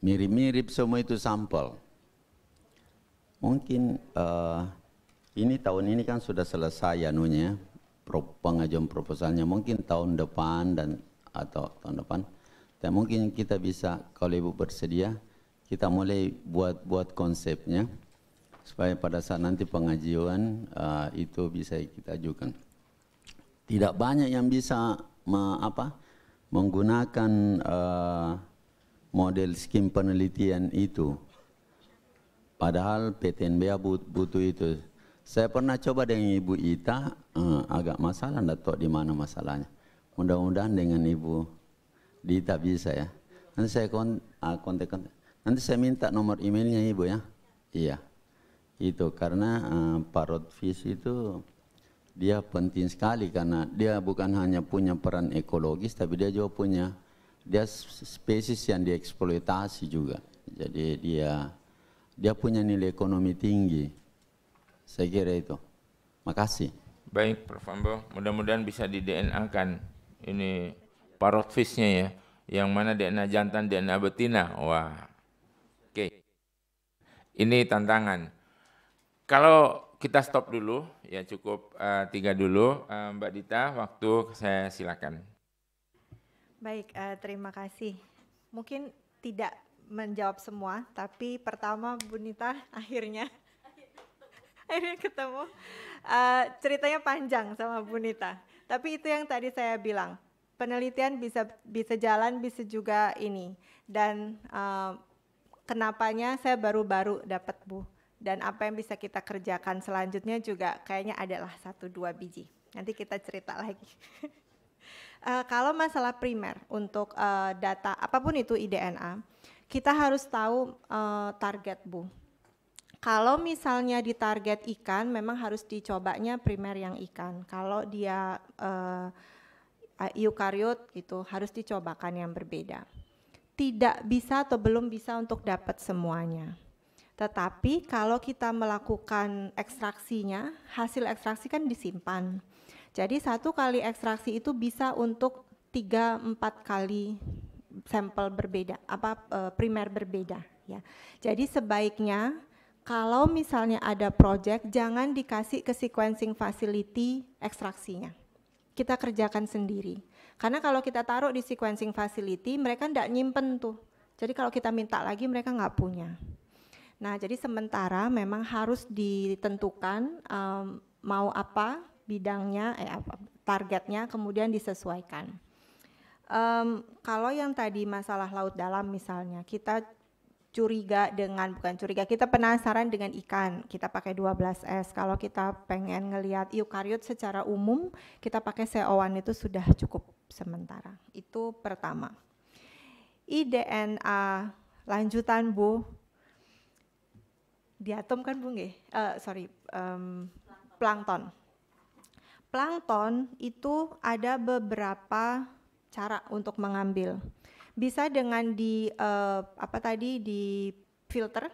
mirip-mirip semua itu sampel. Mungkin uh, ini tahun ini kan sudah selesai anunya pro, pengajuan proposalnya mungkin tahun depan dan atau tahun depan. Dan mungkin kita bisa kalau ibu bersedia kita mulai buat buat konsepnya supaya pada saat nanti pengajuan uh, itu bisa kita ajukan. Tidak banyak yang bisa me, apa menggunakan uh, model skim penelitian itu. Padahal PTNBA but butuh itu. Saya pernah coba dengan Ibu Ita, eh, agak masalah, tidak tahu di mana masalahnya. Mudah-mudahan dengan Ibu Dita bisa ya. Nanti saya kon ah, kontak, kontek Nanti saya minta nomor emailnya Ibu ya. Iya. Itu karena eh, parrot fish itu dia penting sekali karena dia bukan hanya punya peran ekologis tapi dia juga punya dia spesies yang dieksploitasi juga. Jadi dia dia punya nilai ekonomi tinggi. Saya kira itu. Makasih. Baik, Prof. Ambo. Mudah-mudahan bisa di DNA-kan ini parrot fish-nya ya. Yang mana DNA jantan, DNA betina. Wah. Oke. Okay. Ini tantangan. Kalau kita stop dulu, ya cukup uh, tiga dulu. Uh, Mbak Dita, waktu saya silakan. Baik, uh, terima kasih. Mungkin tidak menjawab semua, tapi pertama Bu Nita akhirnya akhirnya ketemu. Uh, ceritanya panjang sama Bu Nita. Tapi itu yang tadi saya bilang, penelitian bisa bisa jalan, bisa juga ini. Dan uh, kenapanya saya baru-baru dapat Bu. Dan apa yang bisa kita kerjakan selanjutnya juga kayaknya adalah satu dua biji. Nanti kita cerita lagi. uh, kalau masalah primer untuk uh, data apapun itu IDNA, kita harus tahu uh, target bu. Kalau misalnya di target ikan, memang harus dicobanya primer yang ikan. Kalau dia uh, eukariot gitu, harus dicobakan yang berbeda. Tidak bisa atau belum bisa untuk dapat semuanya. Tetapi kalau kita melakukan ekstraksinya, hasil ekstraksi kan disimpan. Jadi satu kali ekstraksi itu bisa untuk tiga empat kali sampel berbeda, apa e, primer berbeda ya. Jadi sebaiknya kalau misalnya ada project jangan dikasih ke sequencing facility ekstraksinya. Kita kerjakan sendiri. Karena kalau kita taruh di sequencing facility mereka tidak nyimpen tuh. Jadi kalau kita minta lagi mereka nggak punya. Nah jadi sementara memang harus ditentukan um, mau apa bidangnya, eh, targetnya, kemudian disesuaikan. Um, kalau yang tadi masalah laut dalam misalnya, kita curiga dengan bukan curiga kita penasaran dengan ikan kita pakai 12S kalau kita pengen ngelihat eukariot secara umum kita pakai CO1 itu sudah cukup sementara itu pertama iDNA lanjutan Bu diatom kan Bu nggih uh, sorry um, plankton plankton itu ada beberapa cara untuk mengambil. Bisa dengan di uh, apa tadi di filter,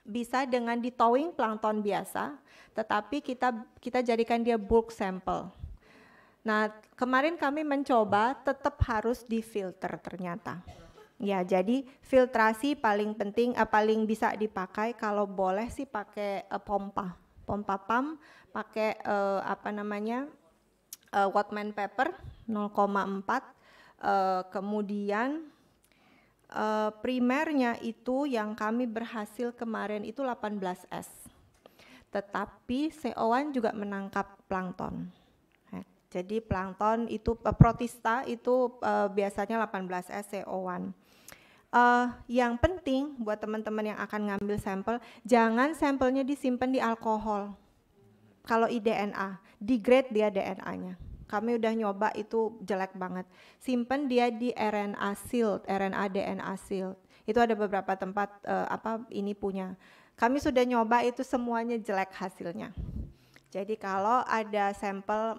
bisa dengan di towing plankton biasa, tetapi kita kita jadikan dia bulk sample. Nah, kemarin kami mencoba tetap harus di filter ternyata. Ya, jadi filtrasi paling penting, eh, paling bisa dipakai kalau boleh sih pakai eh, pompa, pompa pam pakai uh, apa namanya uh, eh, Wattman paper 0,4 uh, eh, kemudian uh, primernya itu yang kami berhasil kemarin itu 18S tetapi CO1 juga menangkap plankton nah, jadi plankton itu protista itu uh, biasanya 18S CO1 uh, yang penting buat teman-teman yang akan ngambil sampel, jangan sampelnya disimpan di alkohol kalau iDNA, degrade dia DNA-nya. Kami udah nyoba itu jelek banget. Simpen dia di RNA sealed, RNA DNA sealed. Itu ada beberapa tempat uh, apa ini punya. Kami sudah nyoba itu semuanya jelek hasilnya. Jadi kalau ada sampel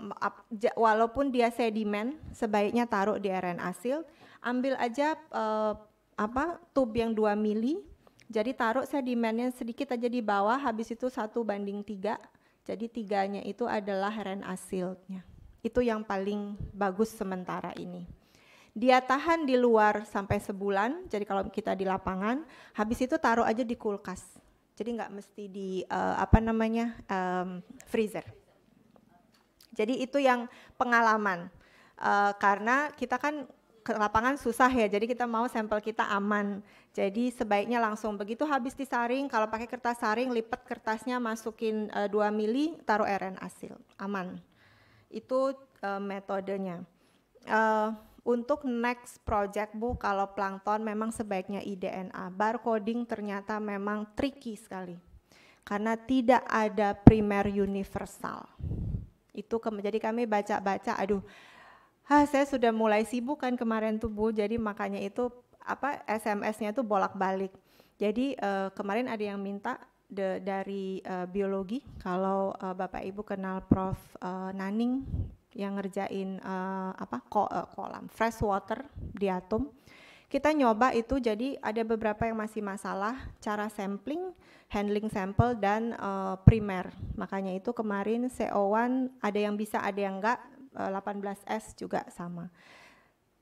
walaupun dia sedimen, sebaiknya taruh di RNA sealed. ambil aja uh, apa tube yang 2 mili. Jadi taruh sedimennya sedikit aja di bawah, habis itu satu banding tiga jadi tiganya itu adalah asilnya. Itu yang paling bagus sementara ini. Dia tahan di luar sampai sebulan, jadi kalau kita di lapangan, habis itu taruh aja di kulkas. Jadi nggak mesti di uh, apa namanya um, freezer. Jadi itu yang pengalaman. Uh, karena kita kan ke lapangan susah ya, jadi kita mau sampel kita aman. Jadi sebaiknya langsung begitu habis disaring, kalau pakai kertas saring lipat kertasnya masukin e, eh, 2 mili, taruh RN hasil aman. Itu e, metodenya. E, untuk next project Bu, kalau plankton memang sebaiknya IDNA. Barcoding ternyata memang tricky sekali. Karena tidak ada primer universal. Itu jadi kami baca-baca, aduh Hah, saya sudah mulai sibuk kan kemarin tuh Bu, jadi makanya itu apa SMS-nya tuh bolak-balik. Jadi uh, kemarin ada yang minta de, dari uh, biologi kalau uh, Bapak Ibu kenal Prof uh, Naning yang ngerjain uh, apa ko, uh, kolam fresh water diatom. Kita nyoba itu jadi ada beberapa yang masih masalah cara sampling, handling sampel dan uh, primer. Makanya itu kemarin CO1 ada yang bisa ada yang enggak 18S eh, juga sama.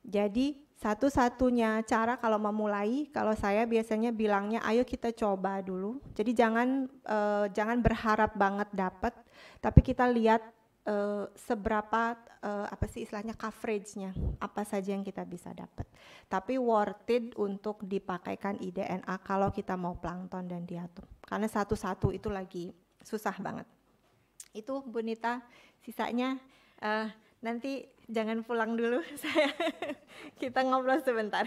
Jadi satu-satunya cara kalau memulai, kalau saya biasanya bilangnya ayo kita coba dulu. Jadi jangan uh, jangan berharap banget dapat, tapi kita lihat uh, seberapa uh, apa sih istilahnya coveragenya, apa saja yang kita bisa dapat. Tapi worth it untuk dipakaikan IDNA kalau kita mau plankton dan diatom. Karena satu-satu itu lagi susah banget. Itu Bunita, sisanya Uh, nanti jangan pulang dulu, saya kita ngobrol sebentar.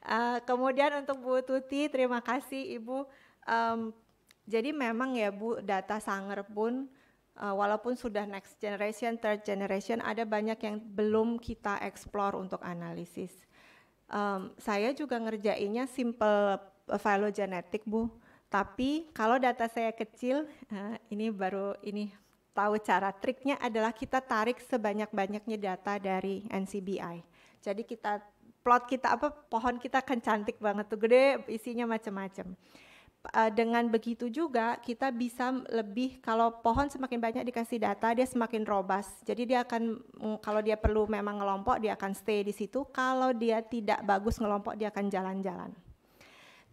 Uh, kemudian untuk Bu Tuti, terima kasih Ibu. Um, jadi memang ya Bu, data Sanger pun uh, walaupun sudah next generation, third generation, ada banyak yang belum kita explore untuk analisis. Um, saya juga ngerjainnya simple phylogenetic Bu, tapi kalau data saya kecil, uh, ini baru ini tahu cara triknya adalah kita tarik sebanyak-banyaknya data dari NCBI. Jadi kita plot kita apa pohon kita kan cantik banget tuh gede isinya macam-macam. Eh, dengan begitu juga kita bisa lebih kalau pohon semakin banyak dikasih data dia semakin robust. Jadi dia akan mm, kalau dia perlu memang ngelompok dia akan stay di situ. Kalau dia tidak bagus ngelompok dia akan jalan-jalan.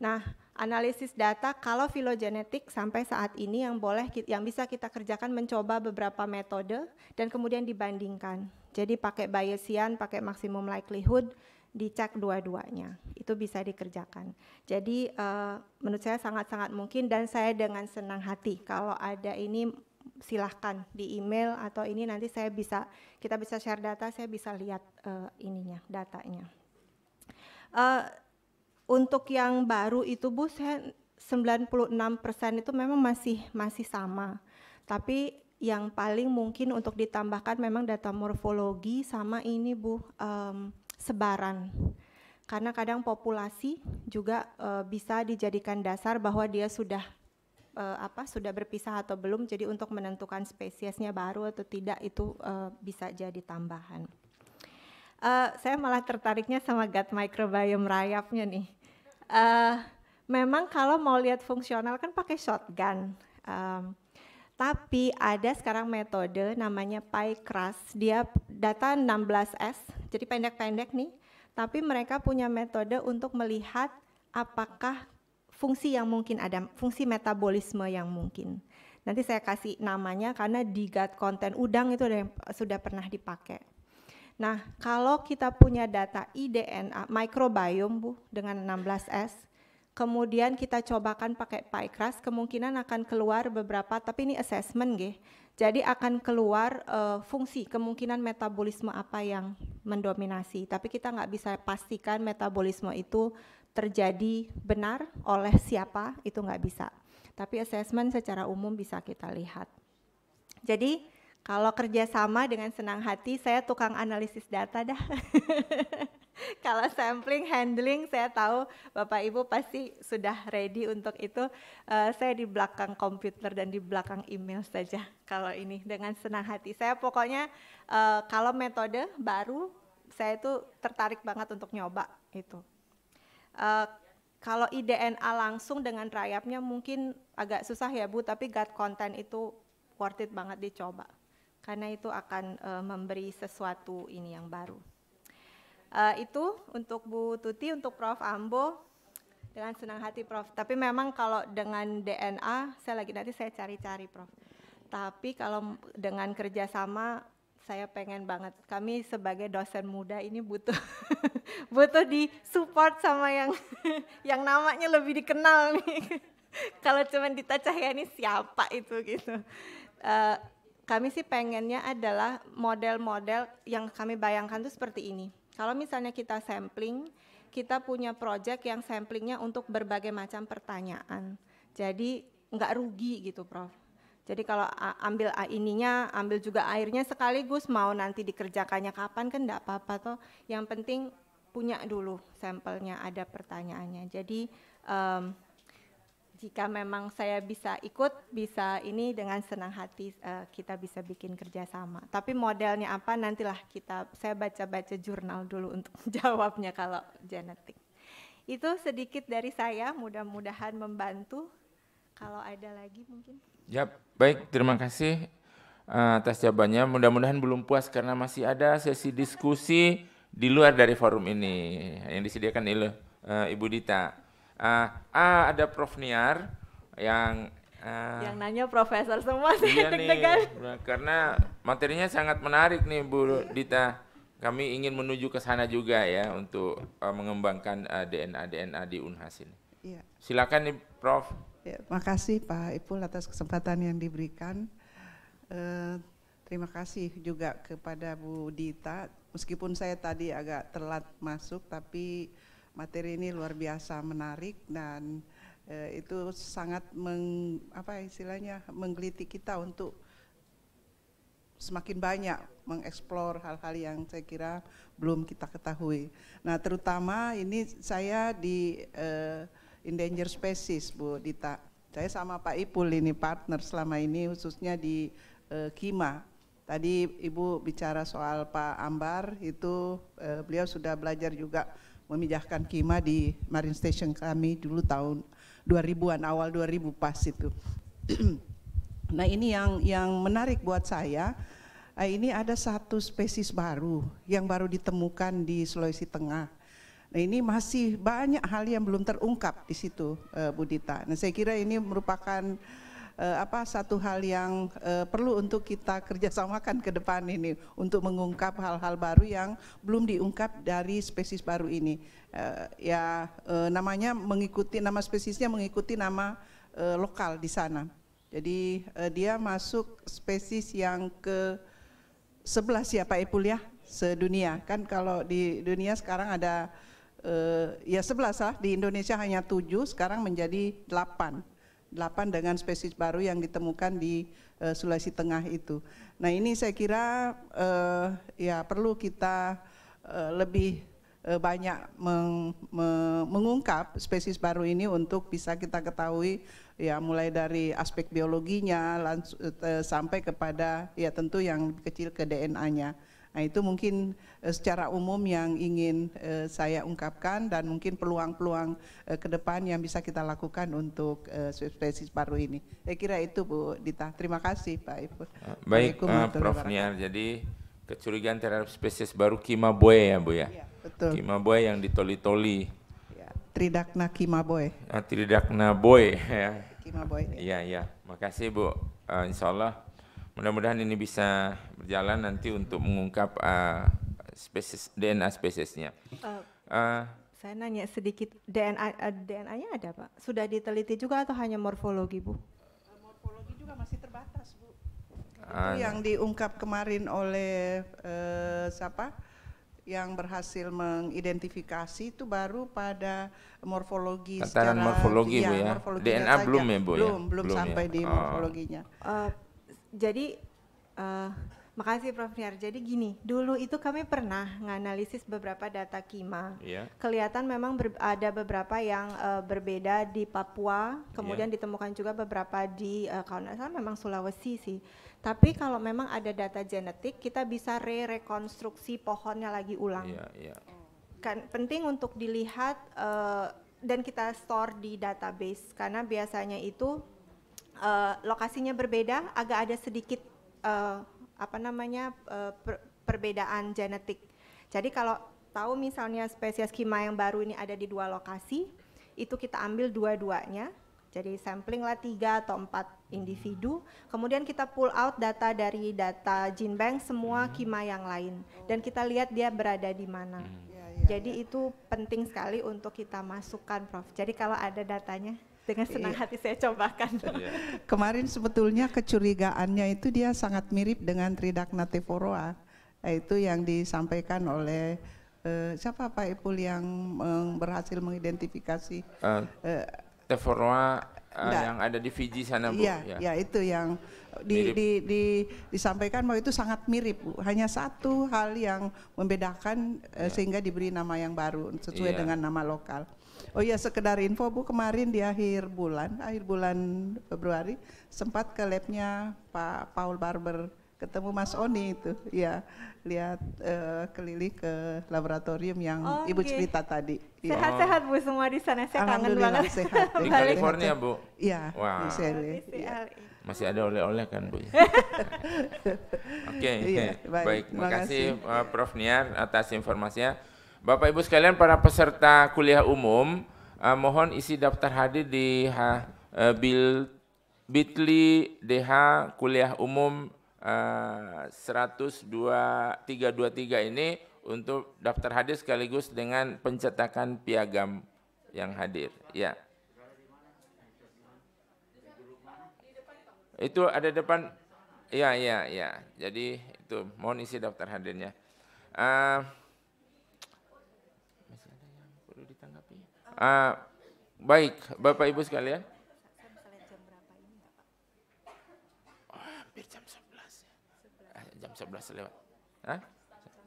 Nah, analisis data kalau filogenetik sampai saat ini yang boleh yang bisa kita kerjakan mencoba beberapa metode dan kemudian dibandingkan. Jadi pakai Bayesian, pakai maximum likelihood, dicek dua-duanya. Itu bisa dikerjakan. Jadi uh, menurut saya sangat-sangat mungkin dan saya dengan senang hati kalau ada ini silahkan di email atau ini nanti saya bisa kita bisa share data, saya bisa lihat uh, ininya datanya. Uh, untuk yang baru itu Bu, saya persen itu memang masih masih sama. Tapi yang paling mungkin untuk ditambahkan memang data morfologi sama ini Bu um, sebaran. Karena kadang populasi juga uh, bisa dijadikan dasar bahwa dia sudah eh, apa sudah berpisah atau belum. Jadi untuk menentukan spesiesnya baru atau tidak itu uh, bisa jadi tambahan uh, saya malah tertariknya sama gut microbiome rayapnya nih. Uh, memang kalau mau lihat fungsional kan pakai shotgun. Um, tapi ada sekarang metode namanya pie crust. Dia data 16S, jadi pendek-pendek nih. Tapi mereka punya metode untuk melihat apakah fungsi yang mungkin ada, fungsi metabolisme yang mungkin. Nanti saya kasih namanya karena di gut content udang itu ada yang sudah pernah dipakai. Nah, kalau kita punya data iDNA mikrobiom Bu dengan 16S, kemudian kita cobakan pakai PyCras, kemungkinan akan keluar beberapa tapi ini assessment nggih. Jadi akan keluar uh, fungsi kemungkinan metabolisme apa yang mendominasi, tapi kita nggak bisa pastikan metabolisme itu terjadi benar oleh siapa itu nggak bisa. Tapi assessment secara umum bisa kita lihat. Jadi kalau kerjasama dengan senang hati, saya tukang analisis data dah. Kalau sampling handling, saya tahu Bapak Ibu pasti sudah ready untuk itu. Uh, saya di belakang komputer dan di belakang email saja. Kalau ini dengan senang hati, saya pokoknya uh, kalau metode baru, saya itu tertarik banget untuk nyoba itu. Uh, kalau IDNA langsung dengan rayapnya mungkin agak susah ya Bu, tapi guard content itu worth it banget dicoba karena itu akan uh, memberi sesuatu ini yang baru. Uh, itu untuk Bu Tuti, untuk Prof. Ambo, dengan senang hati Prof. Tapi memang kalau dengan DNA, saya lagi nanti saya cari-cari Prof. Tapi kalau dengan kerjasama, saya pengen banget. Kami sebagai dosen muda ini butuh butuh di support sama yang yang namanya lebih dikenal nih. kalau cuma Dita ya, ini siapa itu gitu. Uh, kami sih pengennya adalah model-model yang kami bayangkan itu seperti ini. Kalau misalnya kita sampling, kita punya project yang samplingnya untuk berbagai macam pertanyaan. Jadi nggak rugi gitu, Prof. Jadi kalau ambil ininya, ambil juga airnya sekaligus mau nanti dikerjakannya kapan kan enggak apa-apa toh. Yang penting punya dulu sampelnya ada pertanyaannya. Jadi um, jika memang saya bisa ikut, bisa ini dengan senang hati uh, kita bisa bikin kerjasama. Tapi modelnya apa nantilah kita, saya baca-baca jurnal dulu untuk jawabnya kalau genetik. Itu sedikit dari saya, mudah-mudahan membantu. Kalau ada lagi mungkin. Ya, baik terima kasih eh, atas jawabannya. Mudah-mudahan belum puas karena masih ada sesi diskusi di luar dari forum ini yang disediakan oleh eh, Ibu Dita uh, A ada Prof Niar yang uh, yang nanya profesor semua sih iya deg nah, karena materinya sangat menarik nih Bu Dita kami ingin menuju ke sana juga ya untuk uh, mengembangkan uh, DNA DNA di Unhas ini ya. silakan nih Prof ya, kasih Pak Ipul atas kesempatan yang diberikan uh, Terima kasih juga kepada Bu Dita. Meskipun saya tadi agak telat masuk, tapi materi ini luar biasa menarik dan e, itu sangat meng, apa istilahnya menggelitik kita untuk semakin banyak mengeksplor hal-hal yang saya kira belum kita ketahui. Nah, terutama ini saya di e, endangered species, Bu Dita. Saya sama Pak Ipul ini partner selama ini khususnya di e, Kima. Tadi Ibu bicara soal Pak Ambar itu e, beliau sudah belajar juga memindahkan Kima di Marine Station kami dulu tahun 2000-an awal 2000 pas itu. nah ini yang yang menarik buat saya eh, ini ada satu spesies baru yang baru ditemukan di Sulawesi Tengah. Nah ini masih banyak hal yang belum terungkap di situ, eh, Budita. Nah saya kira ini merupakan uh, apa satu hal yang uh, perlu untuk kita kerjasamakan ke depan ini untuk mengungkap hal-hal baru yang belum diungkap dari spesies baru ini. Uh, ya uh, namanya mengikuti nama spesiesnya mengikuti nama uh, lokal di sana. Jadi uh, dia masuk spesies yang ke 11 ya Pak Epul ya sedunia. Kan kalau di dunia sekarang ada uh, ya 11 lah, di Indonesia hanya tujuh sekarang menjadi delapan 8 dengan spesies baru yang ditemukan di uh, Sulawesi Tengah itu. Nah ini saya kira uh, ya perlu kita uh, lebih uh, banyak meng, me, mengungkap spesies baru ini untuk bisa kita ketahui ya mulai dari aspek biologinya langsung, uh, sampai kepada ya tentu yang kecil ke DNA-nya. Nah itu mungkin eh, secara umum yang ingin eh, saya ungkapkan dan mungkin peluang-peluang eh, ke depan yang bisa kita lakukan untuk spesies baru ini. Saya kira itu Bu Dita. Terima kasih Pak Ibu. Ah, baik uh, Prof. Niar, jadi kecurigaan terhadap spesies baru Kimabue ya Bu ya? Iya, betul. Kimabue yang ditoli-toli. Ya, tridakna Kimabue. Ah, tridakna Boy ya. Kimabue. Iya, iya. Ya. Makasih Bu. Uh, insya Allah Mudah-mudahan ini bisa berjalan nanti untuk mengungkap uh, spesies DNA spesiesnya. Uh, uh, saya nanya sedikit DNA uh, eh, DNA-nya ada pak? Sudah diteliti juga atau hanya morfologi bu? Eh, morfologi juga masih terbatas bu. Itu ah, yang ya. diungkap kemarin oleh uh, siapa? yang berhasil mengidentifikasi itu baru pada morfologi Tataran secara morfologi iya, ya. ya, bu ya morfologi DNA belum ya bu belum, ya belum belum sampai ya? di oh. morfologinya uh, jadi uh, makasih Prof Niar. Jadi gini, dulu itu kami pernah menganalisis beberapa data kima. Yeah. Kelihatan memang ber, ada beberapa yang uh, berbeda di Papua, kemudian yeah. ditemukan juga beberapa di uh, kalau tidak salah memang Sulawesi sih. Tapi kalau memang ada data genetik, kita bisa re-rekonstruksi pohonnya lagi ulang. Yeah, yeah. Kan penting untuk dilihat uh, dan kita store di database karena biasanya itu uh, lokasinya berbeda, agak ada sedikit uh, apa namanya uh, per perbedaan genetik. Jadi kalau tahu misalnya spesies kima yang baru ini ada di dua lokasi, itu kita ambil dua-duanya. Jadi sampling lah tiga atau empat individu, kemudian kita pull out data dari data gene bank semua hmm. kima yang lain dan kita lihat dia berada di mana. Hmm. Ya, ya, Jadi ya. itu penting sekali untuk kita masukkan, Prof. Jadi kalau ada datanya dengan senang iya. hati saya cobakan. Iya. Kemarin sebetulnya kecurigaannya itu dia sangat mirip dengan Tridakna Tevoroa, itu yang disampaikan oleh uh, siapa Pak Ipul yang uh, berhasil mengidentifikasi uh, uh, uh, yang ada di Fiji sana Bu. Iya, ya. ya itu yang di, di, di, disampaikan bahwa itu sangat mirip Bu. Hanya satu hal yang membedakan uh, eh, yeah. sehingga diberi nama yang baru sesuai yeah. dengan nama lokal. Oh iya sekedar info Bu, kemarin di akhir bulan, akhir bulan Februari sempat ke labnya Pak Paul Barber ketemu Mas Oni itu, ya lihat uh, keliling ke laboratorium yang oh, Ibu okay. cerita tadi. Iya. Sehat-sehat ya. Bu semua di sana, saya kangen banget. Sehat. di California Bu? Iya, wow. di Ya. Iya. Iya. Masih ada oleh-oleh kan Bu? Oke, okay, ya, baik. baik. Terima kasih eh, Prof Niar atas informasinya. Bapak Ibu sekalian para peserta kuliah umum, uh, mohon isi daftar hadir di uh, bil, bitly DH kuliah umum uh, eh, 102323 ini untuk daftar hadir sekaligus dengan pencetakan piagam yang hadir. Ya. Itu ada depan. Ya, ya, ya. Jadi itu mohon isi daftar hadirnya. Uh, Uh, baik, Bapak Ibu sekalian. Oh, hampir jam 11 ya. Ah, jam 11 lewat. Hah?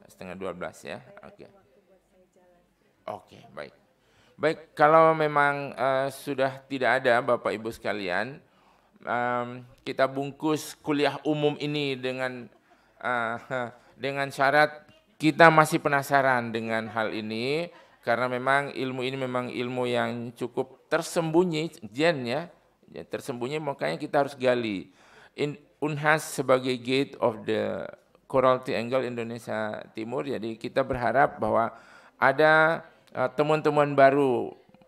Setengah 12 ya. Oke. Okay. Oke, okay, baik. Baik, kalau memang uh, sudah tidak ada Bapak Ibu sekalian, um, kita bungkus kuliah umum ini dengan uh, dengan syarat kita masih penasaran dengan hal ini karena memang ilmu ini memang ilmu yang cukup tersembunyi jen ya, ya tersembunyi makanya kita harus gali In, Unhas sebagai gate of the Coral Triangle Indonesia Timur jadi kita berharap bahwa ada e, temuan-temuan uh, baru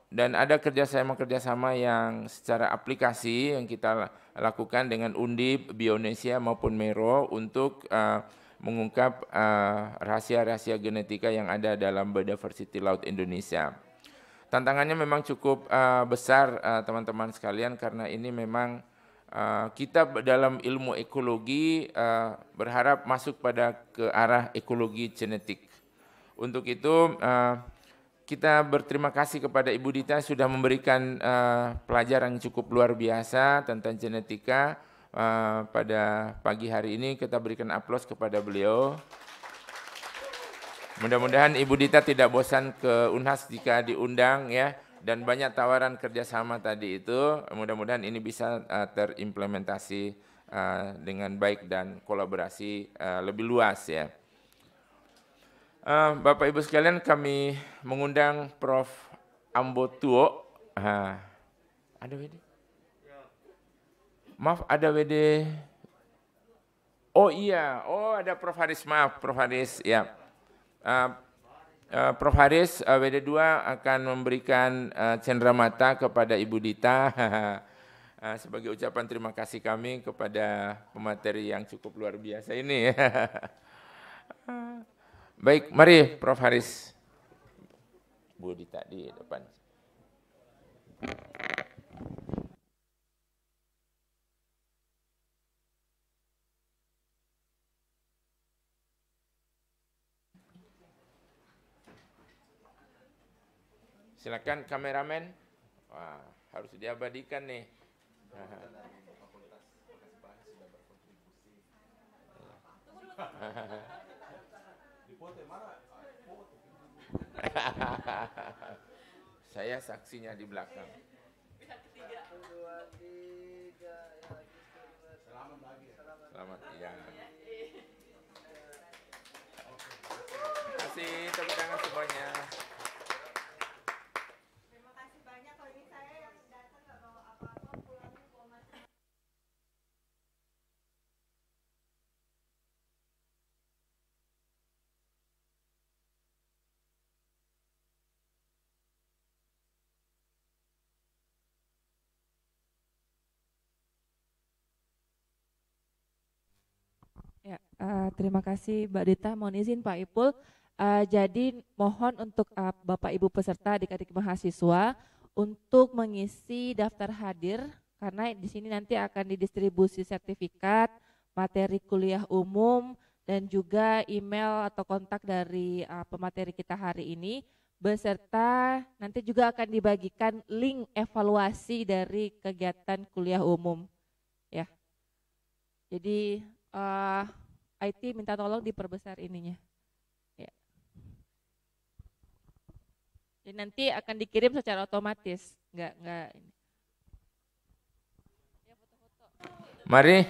dan ada kerjasama-kerjasama yang secara aplikasi yang kita lakukan dengan Undip, Bionesia maupun Mero untuk uh, mengungkap eh, rahasia-rahasia uh, genetika yang ada dalam biodiversity laut Indonesia. Tantangannya memang cukup uh, besar eh, teman-teman uh, sekalian karena ini memang uh, kita dalam ilmu ekologi uh, berharap masuk pada ke arah ekologi genetik. Untuk itu uh, kita berterima kasih kepada Ibu Dita sudah memberikan uh, pelajaran cukup luar biasa tentang genetika Eh, pada pagi hari ini kita berikan aplaus kepada beliau. Mudah-mudahan Ibu Dita tidak bosan ke Unhas jika diundang ya dan banyak tawaran kerjasama tadi itu. Mudah-mudahan ini bisa uh, terimplementasi uh, dengan baik dan kolaborasi uh, lebih luas ya. Uh, Bapak Ibu sekalian kami mengundang Prof. Ambo Tuo. Uh, ada ini. Maaf ada WD. Oh iya, oh ada Prof Haris, maaf Prof Haris, ya. Uh, uh, Prof Haris uh, eh, WD2 akan memberikan uh, cenderamata kepada Ibu Dita uh, sebagai ucapan terima kasih kami kepada pemateri yang cukup luar biasa ini. Baik, mari Prof Haris. Bu Dita di depan. Silakan kameramen. Wah, harus diabadikan nih. Saya saksinya di belakang. Selamat lagi. ya. Terima kasih tepuk tangan semuanya. Uh, terima kasih Mbak Dita. Mohon izin Pak Ipul. Uh, jadi mohon untuk uh, Bapak Ibu peserta adik-adik mahasiswa untuk mengisi daftar hadir karena di sini nanti akan didistribusi sertifikat, materi kuliah umum dan juga email atau kontak dari uh, pemateri kita hari ini beserta nanti juga akan dibagikan link evaluasi dari kegiatan kuliah umum ya. Jadi uh, IT minta tolong diperbesar ininya. Ya. Jadi nanti akan dikirim secara otomatis, nggak nggak Mari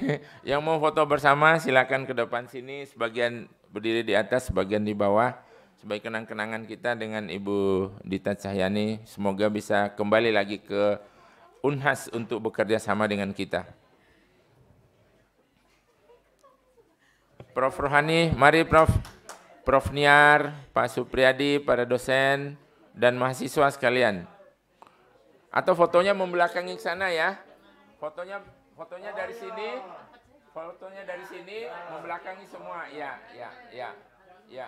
yang mau foto bersama silakan ke depan sini sebagian berdiri di atas sebagian di bawah sebagai kenang-kenangan kita dengan Ibu Dita Cahyani semoga bisa kembali lagi ke Unhas untuk bekerja sama dengan kita. Prof. Rohani, mari Prof. Prof. Niar, Pak Supriyadi, para dosen, dan mahasiswa sekalian. Atau fotonya membelakangi sana ya. Fotonya fotonya dari sini, fotonya dari sini membelakangi semua. Ya, ya, ya. Ya.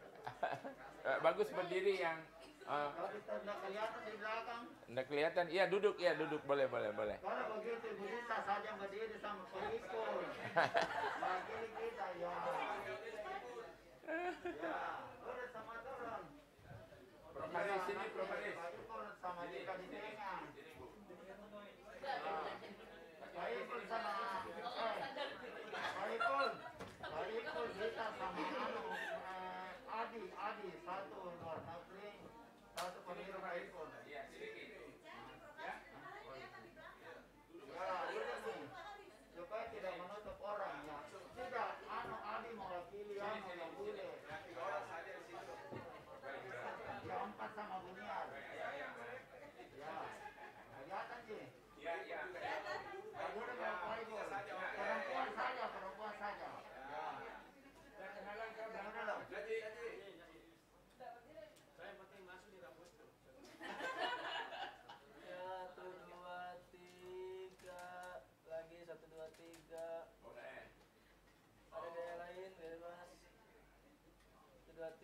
Bagus berdiri yang Ah. Kalau kita nggak kelihatan di belakang. Nggak kelihatan, iya duduk, iya duduk, boleh, boleh, boleh. Kalau begitu bisa saja berdiri sama pengikut. Nah, Wakili kita ya. Ya, urut sama turun. Profanis sini, profanis. Urut sama kita di tengah.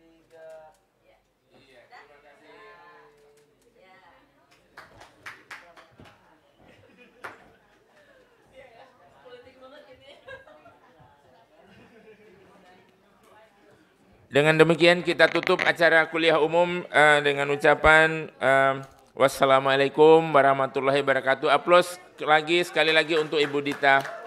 Iya. Iya, iya. Ya. Dengan demikian kita tutup acara kuliah umum uh, dengan ucapan uh, wassalamualaikum warahmatullahi wabarakatuh. Aplaus lagi sekali lagi untuk Ibu Dita.